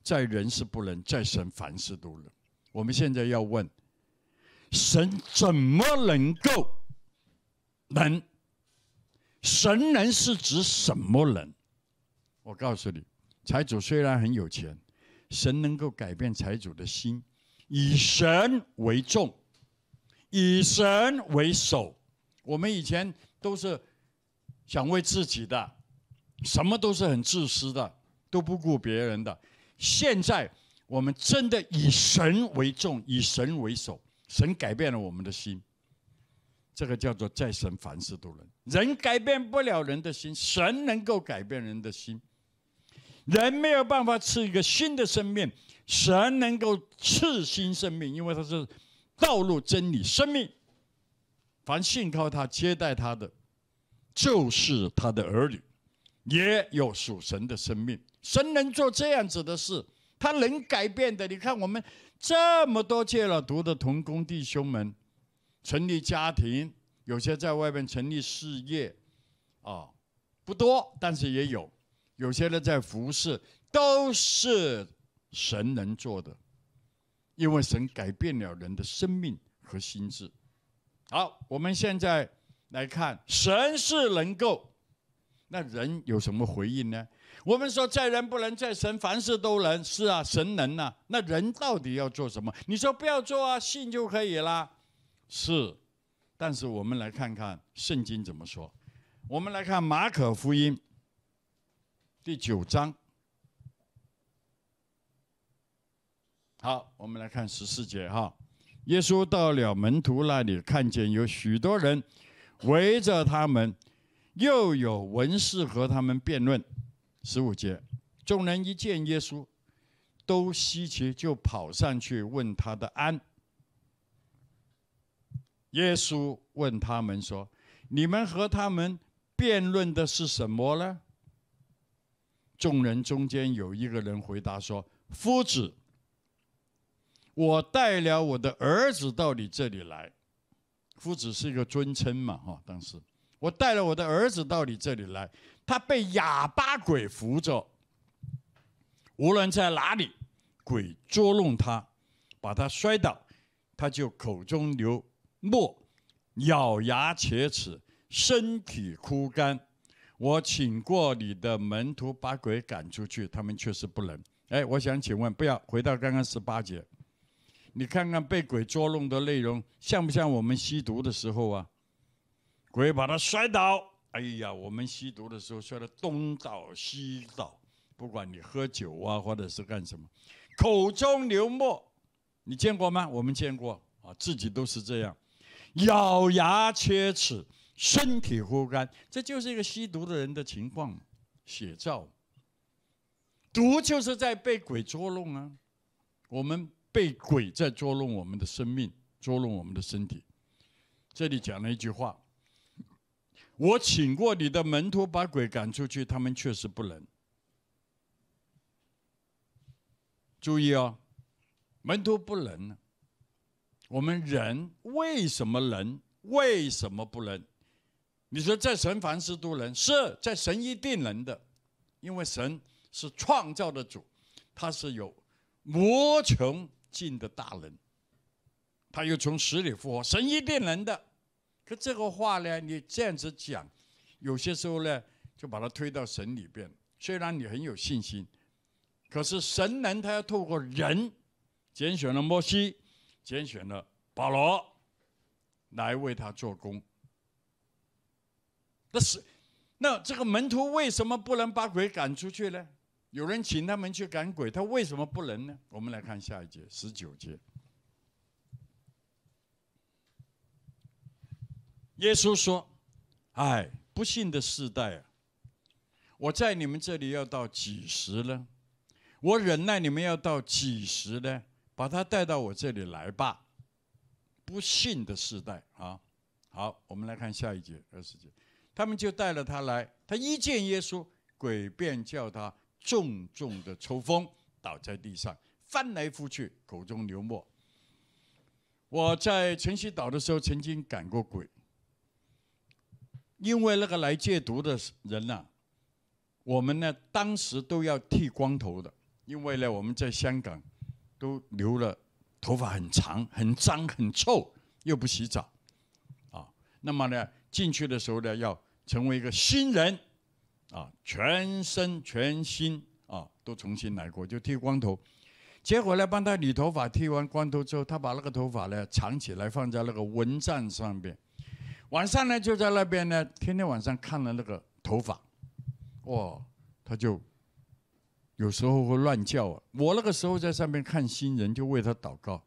在人是不能，在神凡事都能。”我们现在要问：神怎么能够能？神能是指什么能？我告诉你，财主虽然很有钱，神能够改变财主的心，以神为重。以神为首，我们以前都是想为自己的，什么都是很自私的，都不顾别人的。现在我们真的以神为重，以神为首，神改变了我们的心，这个叫做再生，凡事都能。人改变不了人的心，神能够改变人的心，人没有办法赐一个新的生命，神能够赐新生命，因为他是。道路真理生命，凡信靠他、接待他的，就是他的儿女，也有属神的生命。神能做这样子的事，他能改变的。你看，我们这么多戒了毒的同工弟兄们，成立家庭，有些在外面成立事业，啊，不多，但是也有，有些人在服侍，都是神能做的。因为神改变了人的生命和心智。好，我们现在来看，神是能够，那人有什么回应呢？我们说在人不能，在神凡事都能。是啊，神能啊。那人到底要做什么？你说不要做啊，信就可以了。是，但是我们来看看圣经怎么说。我们来看马可福音第九章。好，我们来看十四节哈，耶稣到了门徒那里，看见有许多人围着他们，又有文士和他们辩论。十五节，众人一见耶稣，都稀奇，就跑上去问他的安。耶稣问他们说：“你们和他们辩论的是什么呢？”众人中间有一个人回答说：“夫子。”我带了我的儿子到你这里来，夫子是一个尊称嘛，哈。当时我带了我的儿子到你这里来，他被哑巴鬼扶着，无论在哪里，鬼捉弄他，把他摔倒，他就口中流沫，咬牙切齿，身体枯干。我请过你的门徒把鬼赶出去，他们确实不能。哎，我想请问，不要回到刚刚十八节。你看看被鬼捉弄的内容，像不像我们吸毒的时候啊？鬼把他摔倒，哎呀，我们吸毒的时候摔得东倒西倒，不管你喝酒啊，或者是干什么，口中流沫，你见过吗？我们见过啊，自己都是这样，咬牙切齿，身体枯干，这就是一个吸毒的人的情况写照。毒就是在被鬼捉弄啊，我们。被鬼在捉弄我们的生命，捉弄我们的身体。这里讲了一句话：我请过你的门徒把鬼赶出去，他们确实不能。注意哦，门徒不能。我们人为什么能？为什么不能？你说在神凡事都能，是在神一定能的，因为神是创造的主，他是有无穷。近的大人，他又从死里复活，神医病人。的，可这个话呢，你这样子讲，有些时候呢，就把它推到神里边。虽然你很有信心，可是神能他要透过人，拣选了摩西，拣选了保罗，来为他做工。那是，那这个门徒为什么不能把鬼赶出去呢？有人请他们去赶鬼，他为什么不能呢？我们来看下一节，十九节。耶稣说：“哎，不幸的世代啊！我在你们这里要到几时呢？我忍耐你们要到几时呢？把他带到我这里来吧！”不幸的世代啊！好，我们来看下一节，二十节。他们就带了他来，他一见耶稣，鬼便叫他。重重的抽风，倒在地上，翻来覆去，口中流沫。我在晨曦岛的时候，曾经赶过鬼，因为那个来戒毒的人呢，我们呢当时都要剃光头的，因为呢我们在香港都留了头发很长，很脏很臭，又不洗澡，啊，那么呢进去的时候呢要成为一个新人。啊，全身全心啊，都重新来过，就剃光头，结果呢，帮他理头发。剃完光头之后，他把那个头发呢藏起来，放在那个蚊帐上边。晚上呢，就在那边呢，天天晚上看了那个头发，哇，他就有时候会乱叫啊。我那个时候在上面看新人，就为他祷告。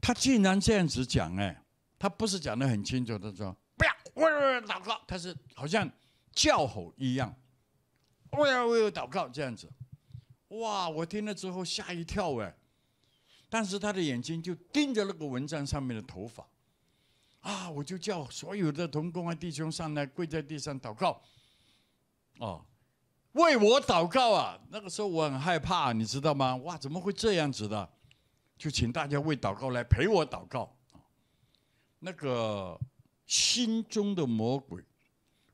他竟然这样子讲哎，他不是讲得很清楚，他说不要，我我祷告，他是好像。叫吼一样，哎呀，为我祷告这样子，哇！我听了之后吓一跳哎，但是他的眼睛就盯着那个蚊帐上面的头发，啊！我就叫所有的同工啊弟兄上来跪在地上祷告，哦，为我祷告啊！那个时候我很害怕，你知道吗？哇，怎么会这样子的？就请大家为祷告来陪我祷告那个心中的魔鬼。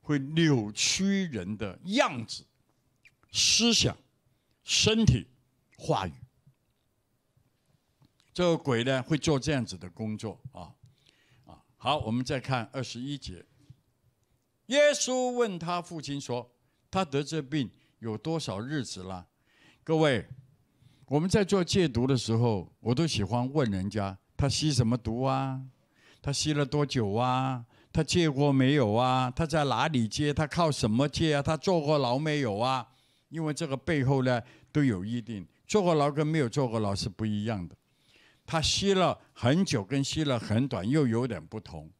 会扭曲人的样子、思想、身体、话语。这个鬼呢，会做这样子的工作啊，啊！好，我们再看二十一节。耶稣问他父亲说：“他得这病有多少日子了？”各位，我们在做戒毒的时候，我都喜欢问人家：“他吸什么毒啊？他吸了多久啊？”他借过没有啊？他在哪里借？他靠什么借啊？他坐过牢没有啊？因为这个背后呢，都有一定坐过牢跟没有坐过牢是不一样的。他吸了很久跟吸了很短又有点不同，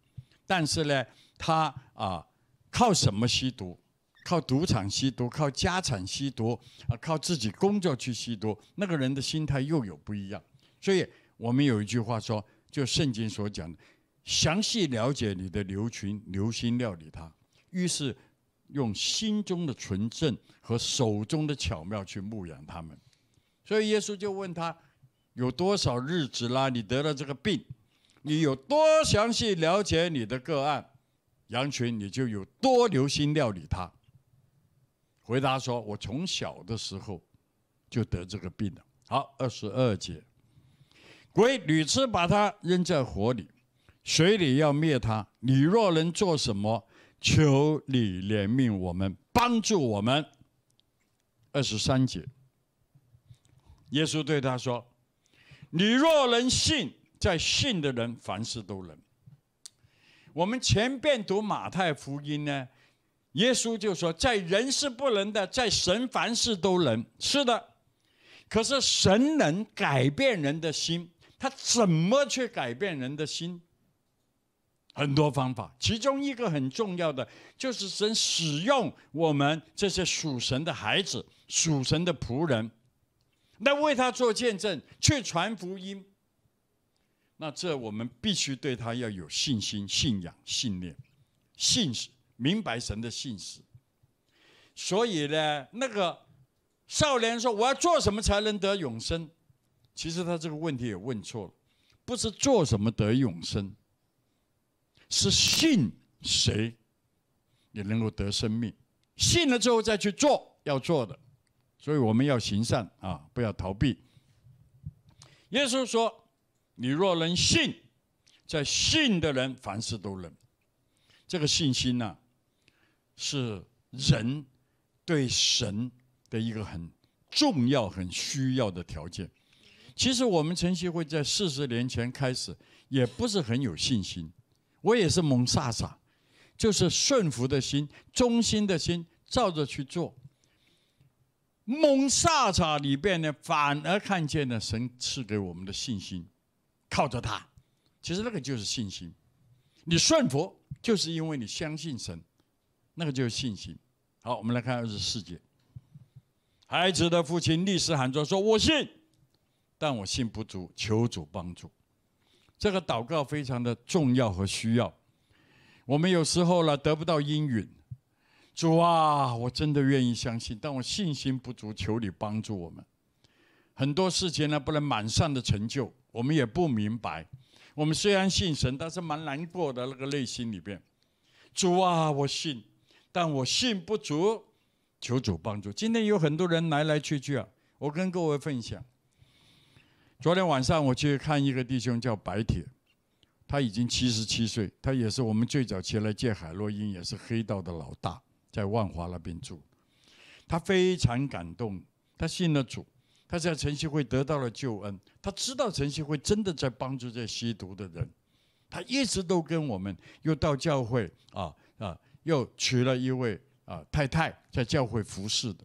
但是呢，他啊，靠什么吸毒？靠赌场吸毒？靠家产吸毒？啊，靠自己工作去吸毒？那个人的心态又有不一样。所以我们有一句话说，就圣经所讲的。详细了解你的牛群，留心料理它。于是，用心中的纯正和手中的巧妙去牧养他们。所以，耶稣就问他：有多少日子啦？你得了这个病，你有多详细了解你的个案，羊群你就有多留心料理它。回答说：我从小的时候就得这个病了。好，二十二节，鬼屡次把他扔在火里。水里要灭他？你若能做什么，求你怜悯我们，帮助我们。二十三节，耶稣对他说：“你若能信，在信的人凡事都能。”我们前边读马太福音呢，耶稣就说：“在人是不能的，在神凡事都能。”是的，可是神能改变人的心，他怎么去改变人的心？很多方法，其中一个很重要的就是神使用我们这些属神的孩子、属神的仆人，来为他做见证，去传福音。那这我们必须对他要有信心、信仰、信念、信使，明白神的信使。所以呢，那个少年说：“我要做什么才能得永生？”其实他这个问题也问错了，不是做什么得永生。是信谁，也能够得生命。信了之后再去做要做的，所以我们要行善啊，不要逃避。耶稣说：“你若能信，在信的人凡事都能。”这个信心呢，是人对神的一个很重要、很需要的条件。其实我们晨曦会在四十年前开始，也不是很有信心。我也是蒙撒撒，就是顺服的心、忠心的心，照着去做。蒙撒撒里边呢，反而看见了神赐给我们的信心，靠着他，其实那个就是信心。你顺服，就是因为你相信神，那个就是信心。好，我们来看二十四节。孩子的父亲律师喊着说：“我信，但我信不足，求主帮助。”这个祷告非常的重要和需要。我们有时候呢得不到应允，主啊，我真的愿意相信，但我信心不足，求你帮助我们。很多事情呢不能马上的成就，我们也不明白。我们虽然信神，但是蛮难过的那个内心里边。主啊，我信，但我信不足，求主帮助。今天有很多人来来去去啊，我跟各位分享。昨天晚上我去看一个弟兄叫白铁，他已经七十七岁，他也是我们最早前来戒海洛因，也是黑道的老大，在万华那边住。他非常感动，他信了主，他在晨曦会得到了救恩，他知道晨曦会真的在帮助这吸毒的人。他一直都跟我们，又到教会啊啊，又娶了一位啊太太，在教会服侍的。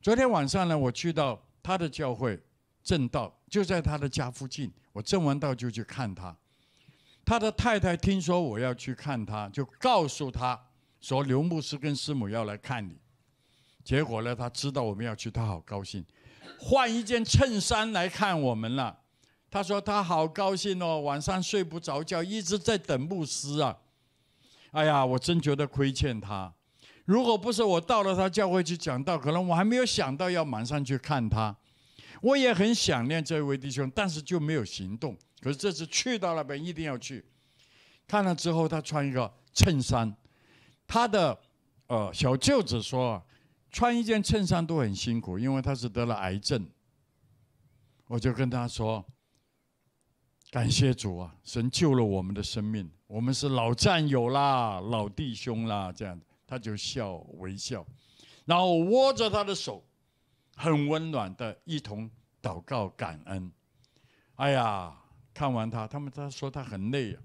昨天晚上呢，我去到他的教会正道。就在他的家附近，我正完道就去看他。他的太太听说我要去看他，就告诉他说：“刘牧师跟师母要来看你。”结果呢，他知道我们要去，他好高兴，换一件衬衫来看我们了。他说他好高兴哦，晚上睡不着觉，一直在等牧师啊。哎呀，我真觉得亏欠他。如果不是我到了他教会去讲道，可能我还没有想到要马上去看他。我也很想念这位弟兄，但是就没有行动。可是这次去到那边，一定要去。看了之后，他穿一个衬衫，他的呃小舅子说，穿一件衬衫都很辛苦，因为他是得了癌症。我就跟他说，感谢主啊，神救了我们的生命，我们是老战友啦，老弟兄啦，这样他就笑微笑，然后握着他的手。很温暖的，一同祷告感恩。哎呀，看完他，他们他说他很累，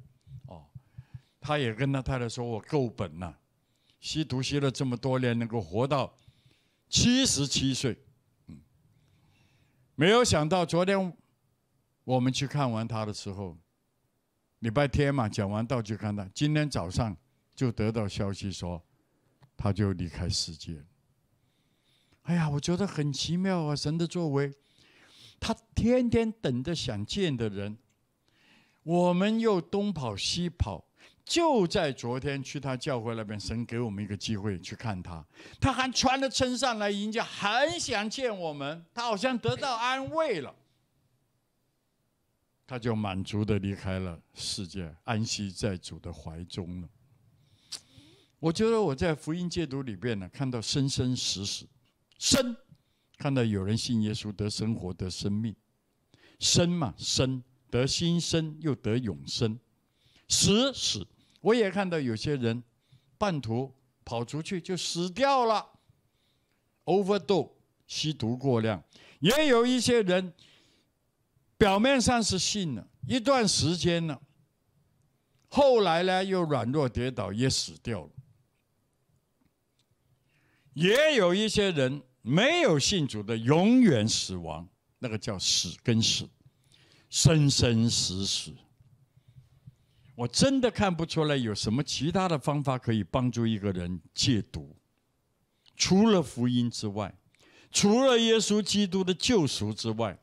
哦，他也跟他太太说，我够本了，吸毒吸了这么多年，能够活到七十七岁，嗯，没有想到昨天我们去看完他的时候，礼拜天嘛，讲完道就看他，今天早上就得到消息说，他就离开世界。哎呀，我觉得很奇妙啊！神的作为，他天天等着想见的人，我们又东跑西跑。就在昨天去他教会那边，神给我们一个机会去看他。他还穿着衬衫来迎接，很想见我们。他好像得到安慰了，他就满足的离开了世界，安息在主的怀中了。我觉得我在福音戒读里边呢，看到生生死死。生，看到有人信耶稣得生活得生命，生嘛生得新生又得永生，死死我也看到有些人半途跑出去就死掉了，overdose 吸毒过量，也有一些人表面上是信了一段时间了，后来呢又软弱跌倒也死掉了，也有一些人。没有信主的，永远死亡。那个叫死跟死，生生死死。我真的看不出来有什么其他的方法可以帮助一个人戒毒，除了福音之外，除了耶稣基督的救赎之外，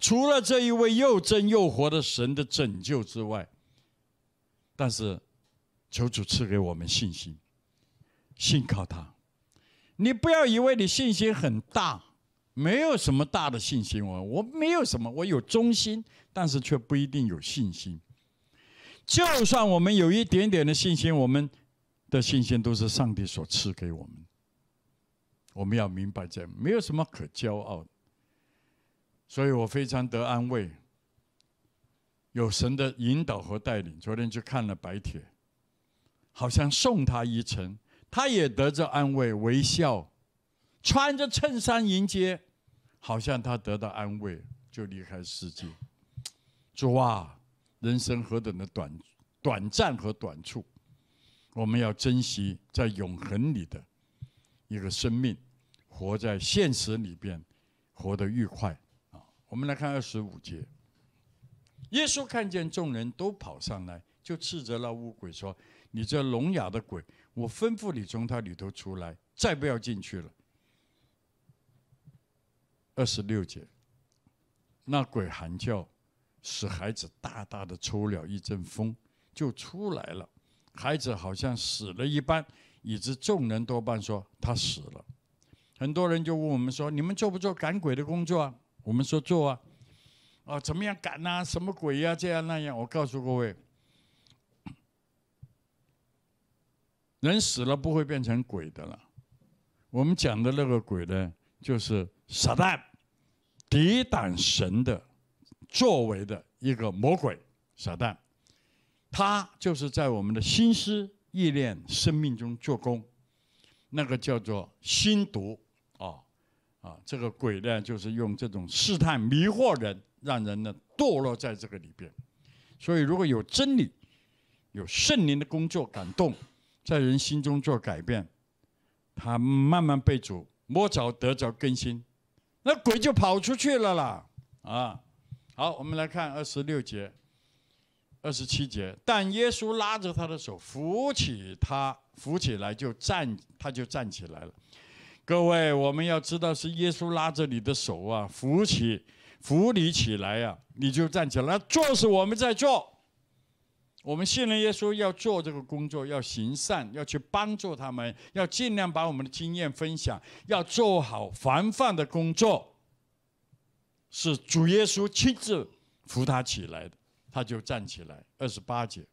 除了这一位又真又活的神的拯救之外。但是，求主赐给我们信心，信靠他。你不要以为你信心很大，没有什么大的信心。我我没有什么，我有忠心，但是却不一定有信心。就算我们有一点点的信心，我们的信心都是上帝所赐给我们。我们要明白这没有什么可骄傲。所以我非常得安慰，有神的引导和带领。昨天去看了白铁，好像送他一程。他也得着安慰，微笑，穿着衬衫迎接，好像他得到安慰就离开世界。主啊，人生何等的短、短暂和短促，我们要珍惜在永恒里的一个生命，活在现实里边，活得愉快啊！我们来看二十五节，耶稣看见众人都跑上来，就斥责那乌鬼说：“你这聋哑的鬼！”我吩咐你从他里头出来，再不要进去了。二十六节，那鬼喊叫，使孩子大大的抽了一阵风，就出来了。孩子好像死了一般，以致众人多半说他死了。很多人就问我们说：“你们做不做赶鬼的工作啊？”我们说：“做啊。”啊，怎么样赶呢？什么鬼呀？这样那样。我告诉各位。人死了不会变成鬼的了。我们讲的那个鬼呢，就是撒旦，抵挡神的作为的一个魔鬼，撒旦。他就是在我们的心思意念、生命中做工，那个叫做心毒啊啊！这个鬼呢，就是用这种试探迷惑人，让人呢堕落在这个里边。所以，如果有真理、有圣灵的工作感动。在人心中做改变，他慢慢被主摸着得着更新，那鬼就跑出去了啦！啊，好，我们来看二十六节、二十七节。但耶稣拉着他的手，扶起他，扶起来就站，他就站起来了。各位，我们要知道是耶稣拉着你的手啊，扶起、扶你起来呀，你就站起来做坐是我们在坐。我们信任耶稣，要做这个工作，要行善，要去帮助他们，要尽量把我们的经验分享，要做好防范的工作。是主耶稣亲自扶他起来的，他就站起来。二十八节，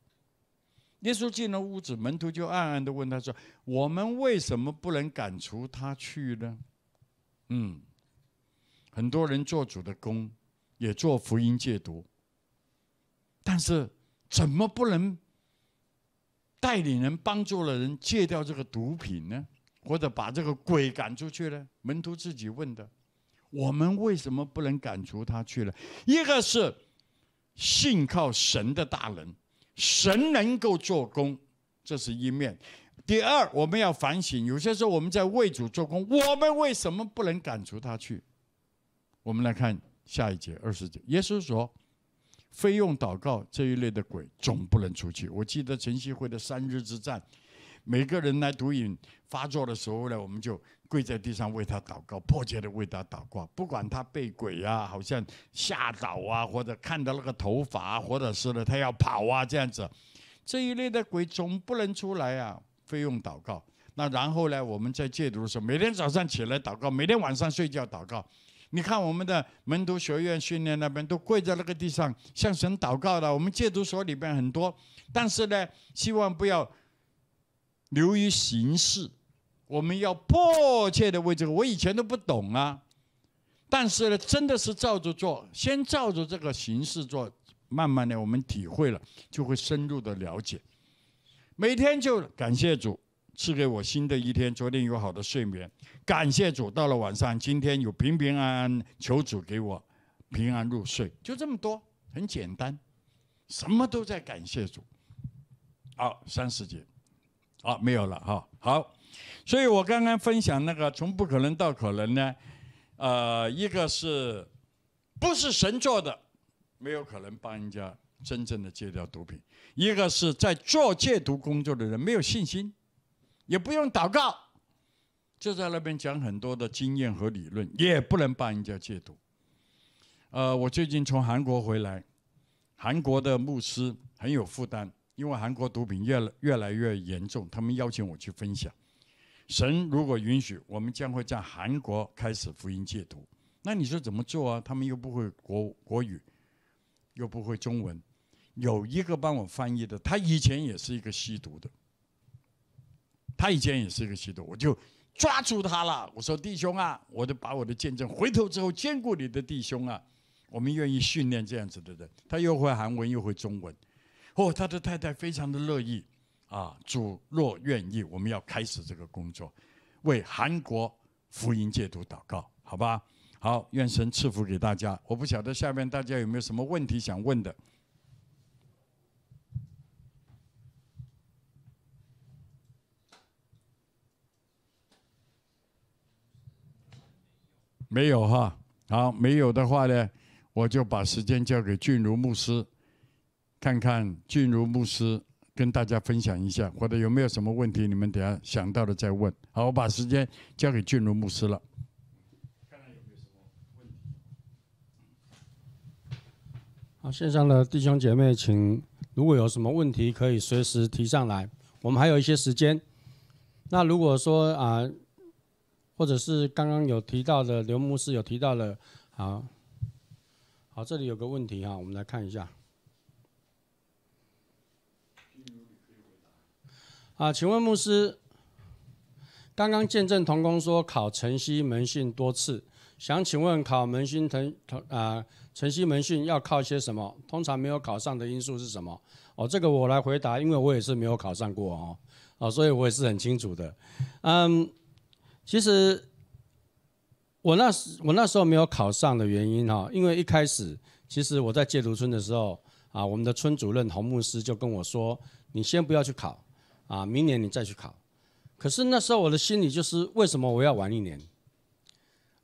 耶稣进了屋子，门徒就暗暗的问他说：“我们为什么不能赶出他去呢？”嗯，很多人做主的工，也做福音戒毒，但是。怎么不能带领人、帮助了人戒掉这个毒品呢？或者把这个鬼赶出去呢？门徒自己问的。我们为什么不能赶出他去了？一个是信靠神的大人，神能够做工，这是一面。第二，我们要反省，有些时候我们在为主做工，我们为什么不能赶出他去？我们来看下一节二十节，耶稣说。非用祷告这一类的鬼总不能出去。我记得晨曦会的三日之战，每个人来毒瘾发作的时候呢，我们就跪在地上为他祷告，迫切的为他祷告，不管他被鬼啊，好像吓倒啊，或者看到那个头发，或者是呢他要跑啊这样子，这一类的鬼总不能出来啊，非用祷告。那然后呢，我们在戒毒的时候，每天早上起来祷告，每天晚上睡觉祷告。你看我们的门徒学院训练那边都跪在那个地上向神祷告了。我们戒毒所里边很多，但是呢，希望不要流于形式。我们要迫切的为这个，我以前都不懂啊，但是呢，真的是照着做，先照着这个形式做，慢慢的我们体会了，就会深入的了解。每天就感谢主。赐给我新的一天，昨天有好的睡眠，感谢主。到了晚上，今天有平平安安，求主给我平安入睡。就这么多，很简单，什么都在感谢主。好，三十节，好，没有了哈。好，所以我刚刚分享那个从不可能到可能呢？呃，一个是不是神做的，没有可能帮人家真正的戒掉毒品；一个是在做戒毒工作的人没有信心。也不用祷告，就在那边讲很多的经验和理论，也不能帮人家戒毒。呃，我最近从韩国回来，韩国的牧师很有负担，因为韩国毒品越来越来越严重，他们邀请我去分享。神如果允许，我们将会在韩国开始福音戒毒。那你说怎么做啊？他们又不会国国语，又不会中文。有一个帮我翻译的，他以前也是一个吸毒的。他以前也是一个吸毒，我就抓住他了。我说：“弟兄啊，我就把我的见证回头之后，兼顾你的弟兄啊。我们愿意训练这样子的人，他又会韩文，又会中文。哦，他的太太非常的乐意啊。主若愿意，我们要开始这个工作，为韩国福音戒毒祷告，好吧？好，愿神赐福给大家。我不晓得下面大家有没有什么问题想问的。没有哈，好，没有的话呢，我就把时间交给俊如牧师，看看俊如牧师跟大家分享一下，或者有没有什么问题，你们等下想到了再问。好，我把时间交给俊如牧师了。好，线上的弟兄姐妹，请如果有什么问题可以随时提上来，我们还有一些时间。那如果说啊。或者是刚刚有提到的，刘牧师有提到的，好好，这里有个问题哈，我们来看一下。啊，请问牧师，刚刚见证同工说考晨曦门训多次，想请问考门训、城城啊晨曦门训要靠些什么？通常没有考上的因素是什么？哦，这个我来回答，因为我也是没有考上过哦，哦，所以我也是很清楚的，嗯。其实，我那时我那时候没有考上的原因哈，因为一开始，其实我在戒毒村的时候啊，我们的村主任洪牧师就跟我说：“你先不要去考，啊，明年你再去考。”可是那时候我的心里就是为什么我要晚一年？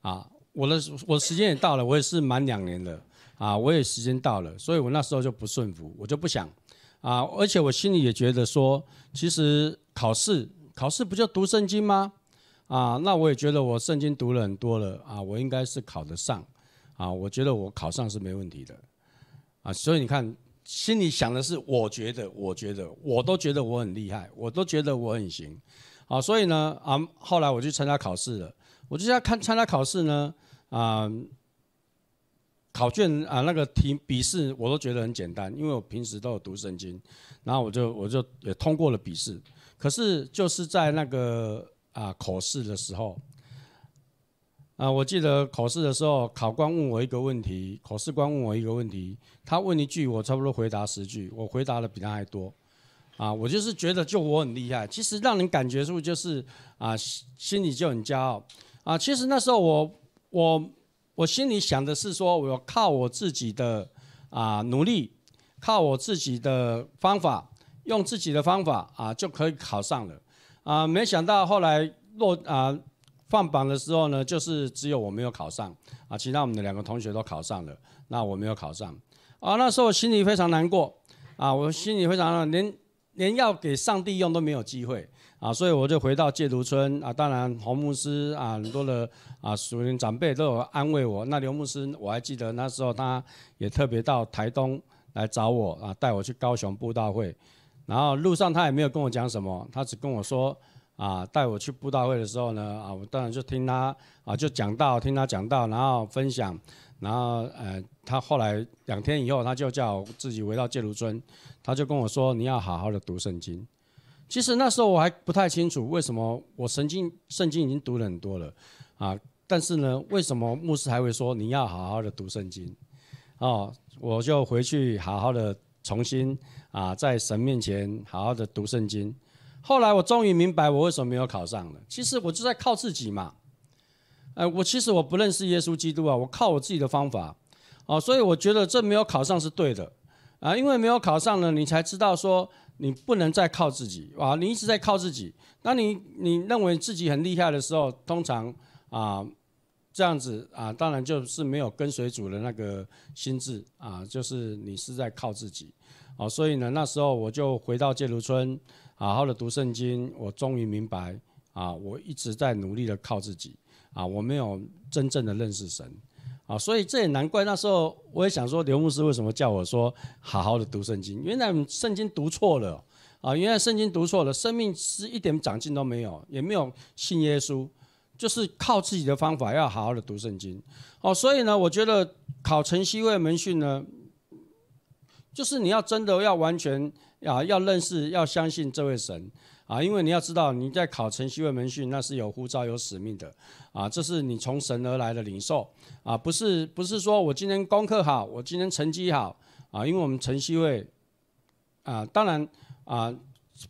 啊，我的我时间也到了，我也是满两年了啊，我也时间到了，所以我那时候就不顺服，我就不想啊，而且我心里也觉得说，其实考试考试不就读圣经吗？啊，那我也觉得我圣经读了很多了啊，我应该是考得上，啊，我觉得我考上是没问题的，啊，所以你看，心里想的是，我觉得，我觉得，我都觉得我很厉害，我都觉得我很行，啊，所以呢，啊，后来我去参加考试了，我就在要看参加考试呢，啊，考卷啊，那个题笔试我都觉得很简单，因为我平时都有读圣经，然后我就我就也通过了笔试，可是就是在那个。啊，考试的时候，啊，我记得考试的时候，考官问我一个问题，考试官问我一个问题，他问一句，我差不多回答十句，我回答的比他还多，啊，我就是觉得就我很厉害，其实让人感觉是不是就是啊，心里就很骄傲，啊，其实那时候我我我心里想的是说，我要靠我自己的啊努力，靠我自己的方法，用自己的方法啊就可以考上了。啊，没想到后来落啊放榜的时候呢，就是只有我没有考上啊，其他我们的两个同学都考上了，那我没有考上啊，那时候我心里非常难过啊，我心里非常连连要给上帝用都没有机会啊，所以我就回到戒毒村啊，当然洪牧师啊很多的啊属灵长辈都有安慰我，那刘牧师我还记得那时候他也特别到台东来找我啊，带我去高雄布道会。然后路上他也没有跟我讲什么，他只跟我说啊，带我去布道会的时候呢，啊，我当然就听他啊，就讲到听他讲到，然后分享，然后呃，他后来两天以后，他就叫自己回到戒如村，他就跟我说你要好好的读圣经。其实那时候我还不太清楚为什么我神经圣经已经读了很多了，啊，但是呢，为什么牧师还会说你要好好的读圣经？哦，我就回去好好的。重新啊，在神面前好好的读圣经。后来我终于明白我为什么没有考上了。其实我就在靠自己嘛。呃，我其实我不认识耶稣基督啊，我靠我自己的方法。哦，所以我觉得这没有考上是对的啊，因为没有考上了，你才知道说你不能再靠自己哇，你一直在靠自己。那你你认为自己很厉害的时候，通常啊这样子啊，当然就是没有跟随主的那个心智啊，就是你是在靠自己。好，所以呢，那时候我就回到戒卢村，好好的读圣经。我终于明白，啊，我一直在努力的靠自己，啊，我没有真正的认识神，啊，所以这也难怪那时候我也想说，刘牧师为什么叫我说好好的读圣经？原来圣经读错了，啊，原来圣经读错了，生命是一点长进都没有，也没有信耶稣，就是靠自己的方法，要好好的读圣经。哦，所以呢，我觉得考晨曦会门训呢。就是你要真的要完全啊，要认识，要相信这位神啊，因为你要知道你在考晨曦会门训，那是有呼召、有使命的啊，这是你从神而来的领受啊，不是不是说我今天功课好，我今天成绩好啊，因为我们晨曦会啊，当然啊，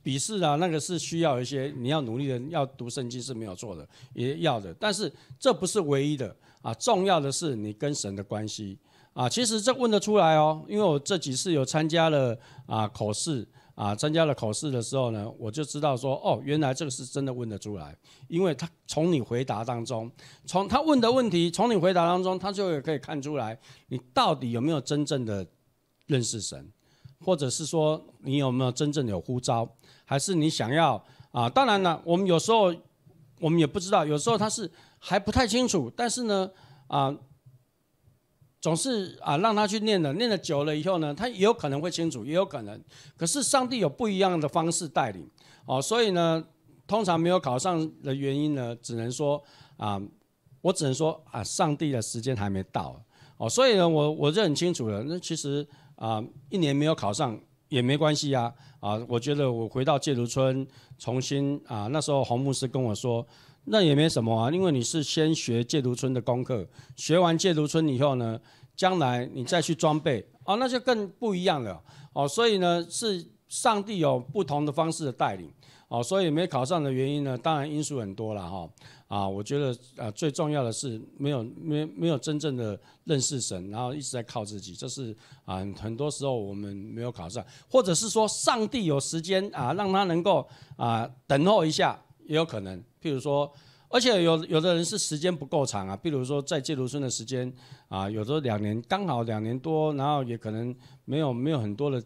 笔试啊那个是需要一些你要努力的，要读圣经是没有错的，也要的，但是这不是唯一的啊，重要的是你跟神的关系。啊，其实这问得出来哦，因为我这几次有参加了啊口试啊，参加了口试的时候呢，我就知道说，哦，原来这个是真的问得出来，因为他从你回答当中，从他问的问题，从你回答当中，他就也可以看出来你到底有没有真正的认识神，或者是说你有没有真正有呼召，还是你想要啊？当然了，我们有时候我们也不知道，有时候他是还不太清楚，但是呢，啊。总是啊，让他去念的，念了久了以后呢，他也有可能会清楚，也有可能。可是上帝有不一样的方式带领哦，所以呢，通常没有考上的原因呢，只能说啊，我只能说啊，上帝的时间还没到哦，所以呢，我我就很清楚了，那其实啊，一年没有考上也没关系呀啊，我觉得我回到戒毒村重新啊，那时候洪牧师跟我说。那也没什么啊，因为你是先学戒毒村的功课，学完戒毒村以后呢，将来你再去装备哦，那就更不一样了哦。所以呢，是上帝有不同的方式的带领哦。所以没考上的原因呢，当然因素很多了哈。啊，我觉得啊，最重要的是没有没没有真正的认识神，然后一直在靠自己，这是啊，很多时候我们没有考上，或者是说上帝有时间啊，让他能够啊等候一下。也有可能，譬如说，而且有有的人是时间不够长啊，譬如说在戒毒村的时间啊，有的两年刚好两年多，然后也可能没有没有很多的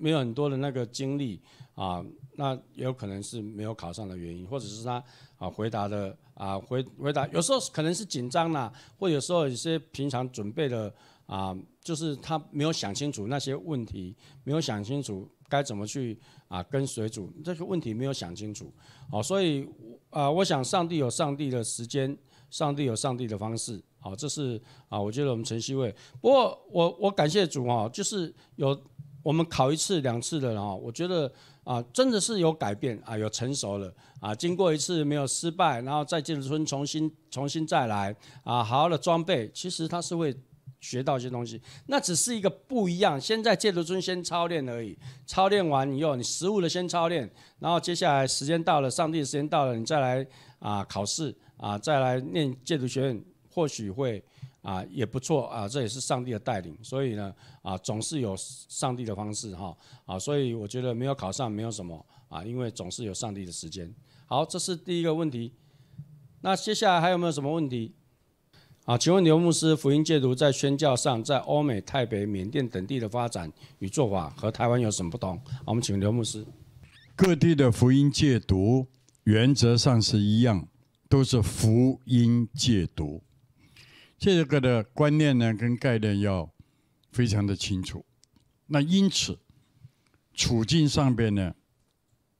没有很多的那个经历啊，那也有可能是没有考上的原因，或者是他啊回答的啊回回答有时候可能是紧张啦，或有时候有些平常准备的啊，就是他没有想清楚那些问题，没有想清楚。该怎么去啊跟随主？这个问题没有想清楚，好，所以啊，我想上帝有上帝的时间，上帝有上帝的方式，好，这是啊，我觉得我们晨曦会。不过我我感谢主啊，就是有我们考一次两次的啊，我觉得啊，真的是有改变啊，有成熟了啊。经过一次没有失败，然后再进村重新重新再来啊，好好的装备，其实他是会。学到一些东西，那只是一个不一样。现在戒毒村先操练而已，操练完以后，你实物的先操练，然后接下来时间到了，上帝的时间到了，你再来啊考试啊，再来念戒毒学院，或许会啊也不错啊，这也是上帝的带领。所以呢啊，总是有上帝的方式哈啊，所以我觉得没有考上没有什么啊，因为总是有上帝的时间。好，这是第一个问题，那接下来还有没有什么问题？啊，请问刘牧师，福音戒毒在宣教上，在欧美、台北、缅甸等地的发展与做法，和台湾有什么不同？我们请刘牧师。各地的福音戒毒原则上是一样，都是福音戒毒。这个的观念呢，跟概念要非常的清楚。那因此处境上边呢，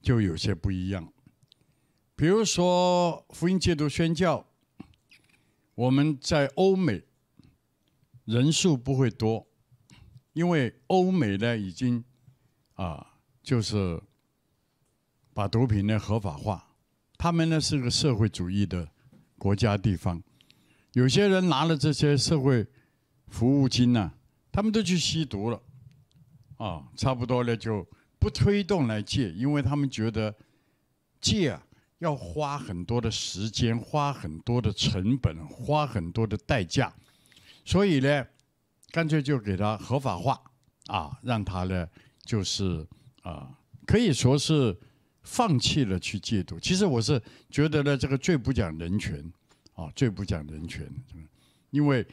就有些不一样。比如说，福音戒毒宣教。我们在欧美人数不会多，因为欧美呢已经啊，就是把毒品呢合法化，他们呢是个社会主义的国家地方，有些人拿了这些社会服务金呢，他们都去吸毒了，啊，差不多呢就不推动来戒，因为他们觉得戒啊。要花很多的时间，花很多的成本，花很多的代价，所以呢，干脆就给他合法化啊，让他呢，就是啊，可以说是放弃了去戒毒。其实我是觉得呢，这个最不讲人权啊，最不讲人权。因为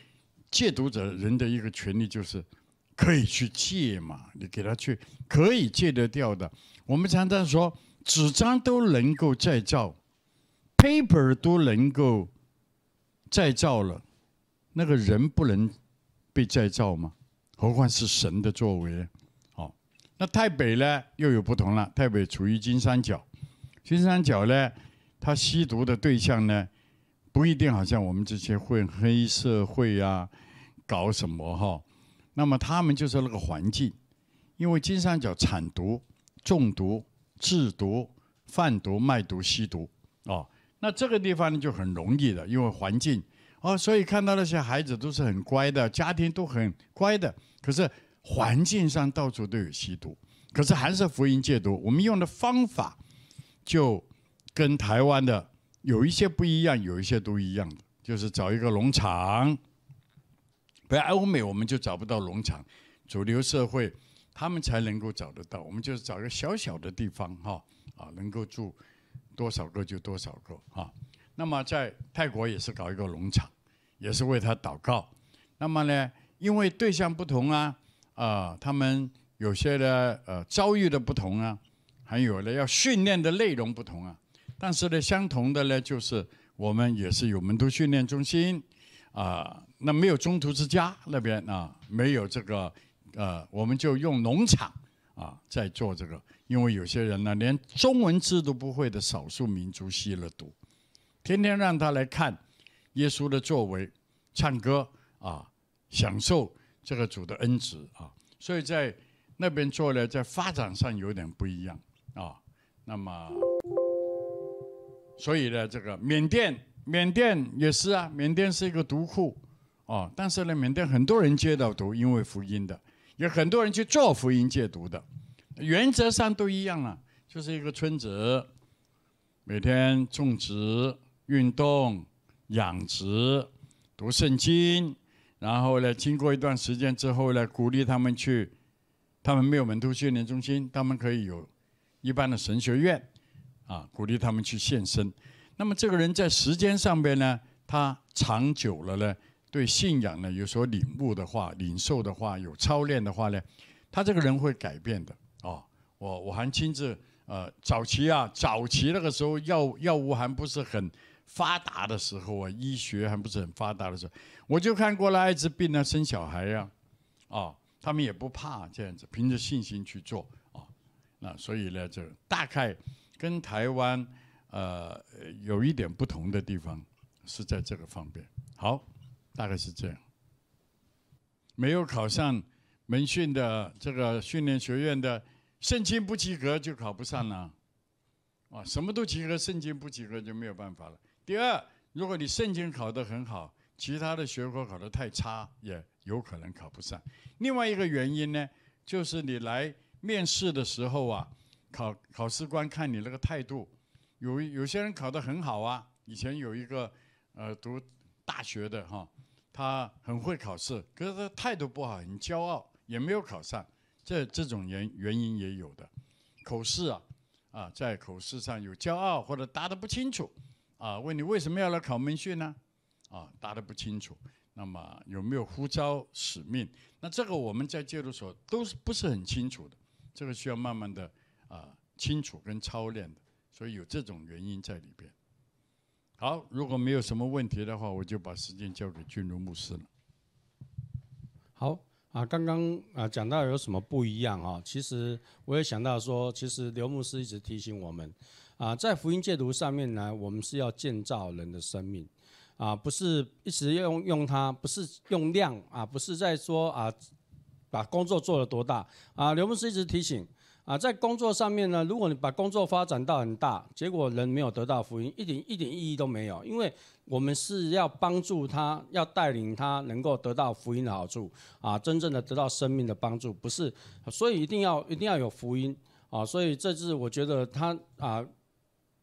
戒毒者人的一个权利就是可以去戒嘛，你给他去可以戒得掉的。我们常常说。纸张都能够再造，paper 都能够再造了，那个人不能被再造吗？何况是神的作为，好，那台北呢又有不同了。台北处于金三角，金三角呢，他吸毒的对象呢不一定，好像我们这些混黑社会啊，搞什么哈。那么他们就是那个环境，因为金三角产毒、中毒。制毒、贩毒、卖毒、吸毒，哦，那这个地方呢就很容易的，因为环境哦，所以看到那些孩子都是很乖的，家庭都很乖的，可是环境上到处都有吸毒，可是还是福音戒毒，我们用的方法就跟台湾的有一些不一样，有一些都一样的，就是找一个农场，不要欧美我们就找不到农场，主流社会。他们才能够找得到，我们就是找一个小小的地方，哈，啊，能够住多少个就多少个，哈。那么在泰国也是搞一个农场，也是为他祷告。那么呢，因为对象不同啊，啊，他们有些的呃遭遇的不同啊，还有呢要训练的内容不同啊，但是呢相同的呢就是我们也是有门徒训练中心，啊，那没有中途之家那边啊，没有这个。呃，我们就用农场啊，在做这个，因为有些人呢，连中文字都不会的少数民族吸了毒，天天让他来看耶稣的作为，唱歌啊，享受这个主的恩慈啊，所以在那边做呢，在发展上有点不一样啊。那么，所以呢，这个缅甸缅甸也是啊，缅甸是一个毒库啊，但是呢，缅甸很多人接到毒，因为福音的。有很多人去做福音戒毒的，原则上都一样了，就是一个村子，每天种植、运动、养殖、读圣经，然后呢，经过一段时间之后呢，鼓励他们去，他们没有门徒训练中心，他们可以有一般的神学院，啊，鼓励他们去献身。那么这个人在时间上面呢，他长久了呢。对信仰呢有所领悟的话、领受的话、有操练的话呢，他这个人会改变的啊！我我还亲自呃，早期啊，早期那个时候药药物还不是很发达的时候啊，医学还不是很发达的时候，我就看过了艾滋病啊、生小孩呀，啊，他们也不怕这样子，凭着信心去做啊。那所以呢，就大概跟台湾呃有一点不同的地方是在这个方面。好。大概是这样，没有考上门训的这个训练学院的，圣经不及格就考不上了，啊，什么都及格，圣经不及格就没有办法了。第二，如果你圣经考得很好，其他的学科考得太差，也有可能考不上。另外一个原因呢，就是你来面试的时候啊，考考试官看你那个态度，有有些人考得很好啊，以前有一个呃读大学的哈。他很会考试，可是他态度不好，很骄傲，也没有考上。这这种原原因也有的，口试啊，啊，在口试上有骄傲或者答得不清楚，啊，问你为什么要来考门训呢？啊，答得不清楚。那么有没有呼召使命？那这个我们在戒毒所都是不是很清楚的，这个需要慢慢的啊清楚跟操练的，所以有这种原因在里边。好，如果没有什么问题的话，我就把时间交给君如牧师了。好啊，刚刚啊讲到有什么不一样啊？其实我也想到说，其实刘牧师一直提醒我们啊，在福音戒读上面呢，我们是要建造人的生命啊，不是一直用用它，不是用量啊，不是在说啊把工作做了多大啊，刘牧师一直提醒。啊，在工作上面呢，如果你把工作发展到很大，结果人没有得到福音，一点一点意义都没有。因为我们是要帮助他，要带领他能够得到福音的好处啊，真正的得到生命的帮助，不是。所以一定要一定要有福音啊，所以这是我觉得他啊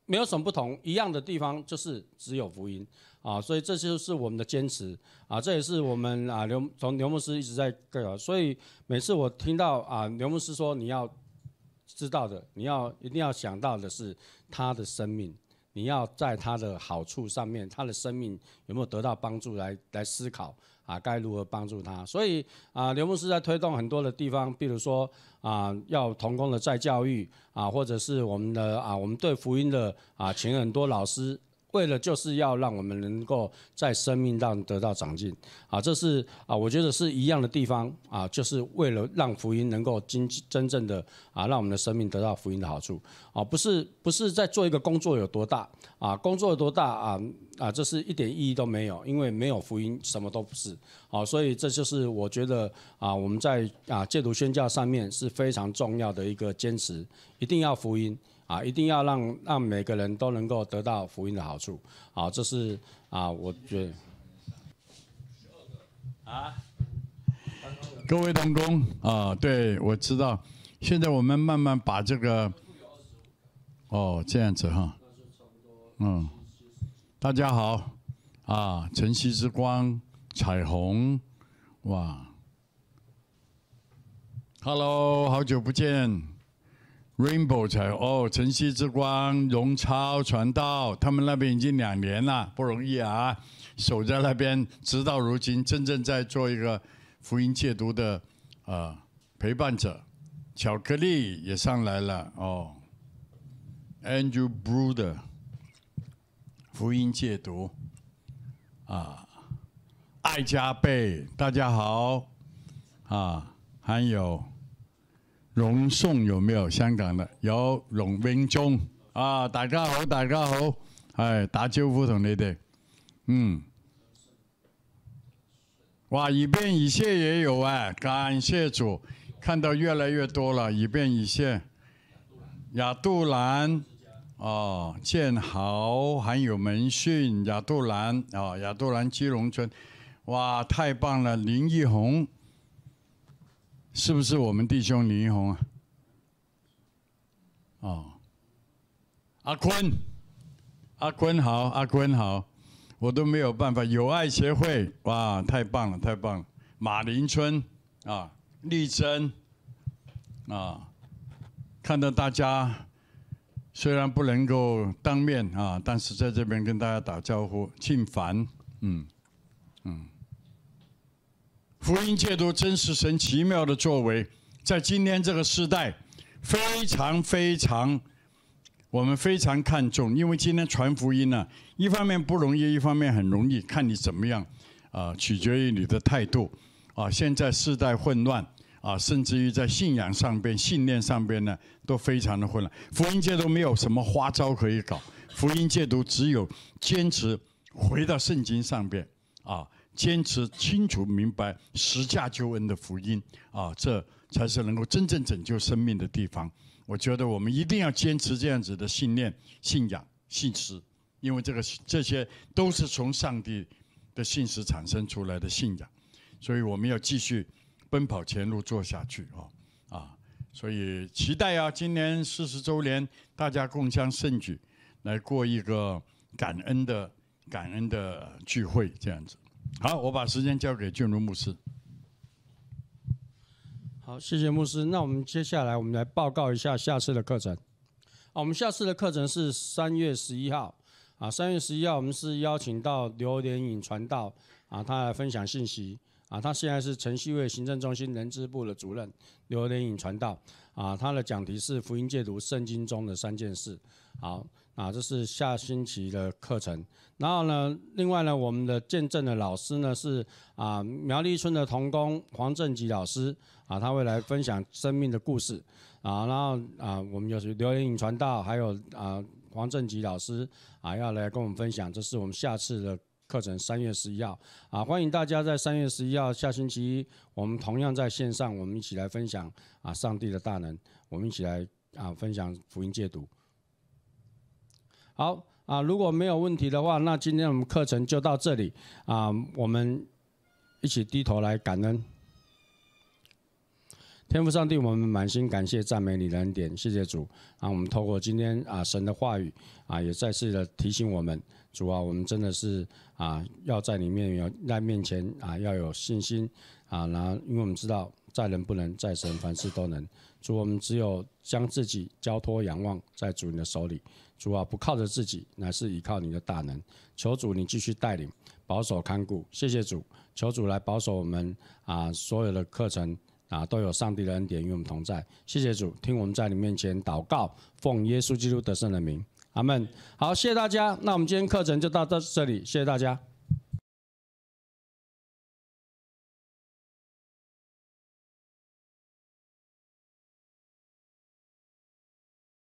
没有什么不同，一样的地方就是只有福音啊，所以这就是我们的坚持啊，这也是我们啊刘从刘牧师一直在对个，所以每次我听到啊刘牧师说你要。知道的，你要一定要想到的是他的生命，你要在他的好处上面，他的生命有没有得到帮助来来思考啊，该如何帮助他？所以啊，刘牧师在推动很多的地方，比如说啊，要童工的再教育啊，或者是我们的啊，我们对福音的啊，请很多老师。为了就是要让我们能够在生命上得到长进，啊，这是啊，我觉得是一样的地方啊，就是为了让福音能够经真正的啊，让我们的生命得到福音的好处啊，不是不是在做一个工作有多大啊，工作有多大啊啊，这是一点意义都没有，因为没有福音什么都不是好，所以这就是我觉得啊，我们在啊戒毒宣教上面是非常重要的一个坚持，一定要福音。啊，一定要让让每个人都能够得到福音的好处，好，这是啊，我觉得。啊？各位同工啊，对，我知道。现在我们慢慢把这个，哦，这样子哈。嗯。大家好啊，晨曦之光，彩虹，哇。Hello，好久不见。Rainbow 才哦，晨曦之光、荣超、传道，他们那边已经两年了，不容易啊！守在那边，直到如今，真正在做一个福音戒毒的啊陪伴者。巧克力也上来了哦，Andrew Brew 福音戒毒啊，艾加贝，大家好啊，还有。龙颂有没有香港的？有龙明忠啊！大家好，大家好，哎，打招呼同你哋。嗯，哇，以便以谢也有哎，感谢主，看到越来越多了，以便以谢。亚杜兰，哦，建豪还有门训，亚杜兰啊，亚杜兰基隆村，哇，太棒了，林奕宏。是不是我们弟兄李一红啊？哦，阿坤，阿坤好，阿坤好，我都没有办法。友爱协会，哇，太棒了，太棒了。马林春啊，丽珍啊，看到大家虽然不能够当面啊，但是在这边跟大家打招呼。庆凡，嗯，嗯。福音戒毒，真实神奇妙的作为，在今天这个时代，非常非常，我们非常看重。因为今天传福音呢，一方面不容易，一方面很容易，看你怎么样啊，取决于你的态度啊。现在时代混乱啊，甚至于在信仰上边、信念上边呢，都非常的混乱。福音戒毒没有什么花招可以搞，福音戒毒只有坚持回到圣经上边啊。坚持清楚明白十架救恩的福音啊，这才是能够真正拯救生命的地方。我觉得我们一定要坚持这样子的信念、信仰、信实，因为这个这些都是从上帝的信实产生出来的信仰。所以我们要继续奔跑前路做下去啊啊！所以期待啊，今年四十周年，大家共襄盛举，来过一个感恩的感恩的聚会，这样子。好，我把时间交给俊如牧师。好，谢谢牧师。那我们接下来，我们来报告一下下次的课程。好，我们下次的课程是三月十一号啊。三月十一号，我们是邀请到刘连影传道啊，他来分享信息啊。他现在是城西卫行政中心人资部的主任，刘连影传道啊。他的讲题是《福音戒读圣经中的三件事》。好。啊，这是下星期的课程。然后呢，另外呢，我们的见证的老师呢是啊苗栗村的童工黄正吉老师啊，他会来分享生命的故事啊。然后啊，我们有留影传道，还有啊黄正吉老师啊要来跟我们分享。这是我们下次的课程，三月十一号啊，欢迎大家在三月十一号下星期一，我们同样在线上，我们一起来分享啊上帝的大能，我们一起来啊分享福音戒毒。好啊，如果没有问题的话，那今天我们课程就到这里啊。我们一起低头来感恩，天赋上帝，我们满心感谢赞美你恩典，谢谢主啊。我们透过今天啊神的话语啊，也再次的提醒我们，主啊，我们真的是啊要在里面，有在面前啊要有信心啊。然后，因为我们知道在人不能，在神凡事都能。主，我们只有将自己交托仰望在主你的手里。主啊，不靠着自己，乃是依靠你的大能。求主，你继续带领、保守、看顾。谢谢主。求主来保守我们啊，所有的课程啊，都有上帝的恩典与我们同在。谢谢主。听我们在你面前祷告，奉耶稣基督的圣名，阿门。好，谢谢大家。那我们今天课程就到到这里。谢谢大家。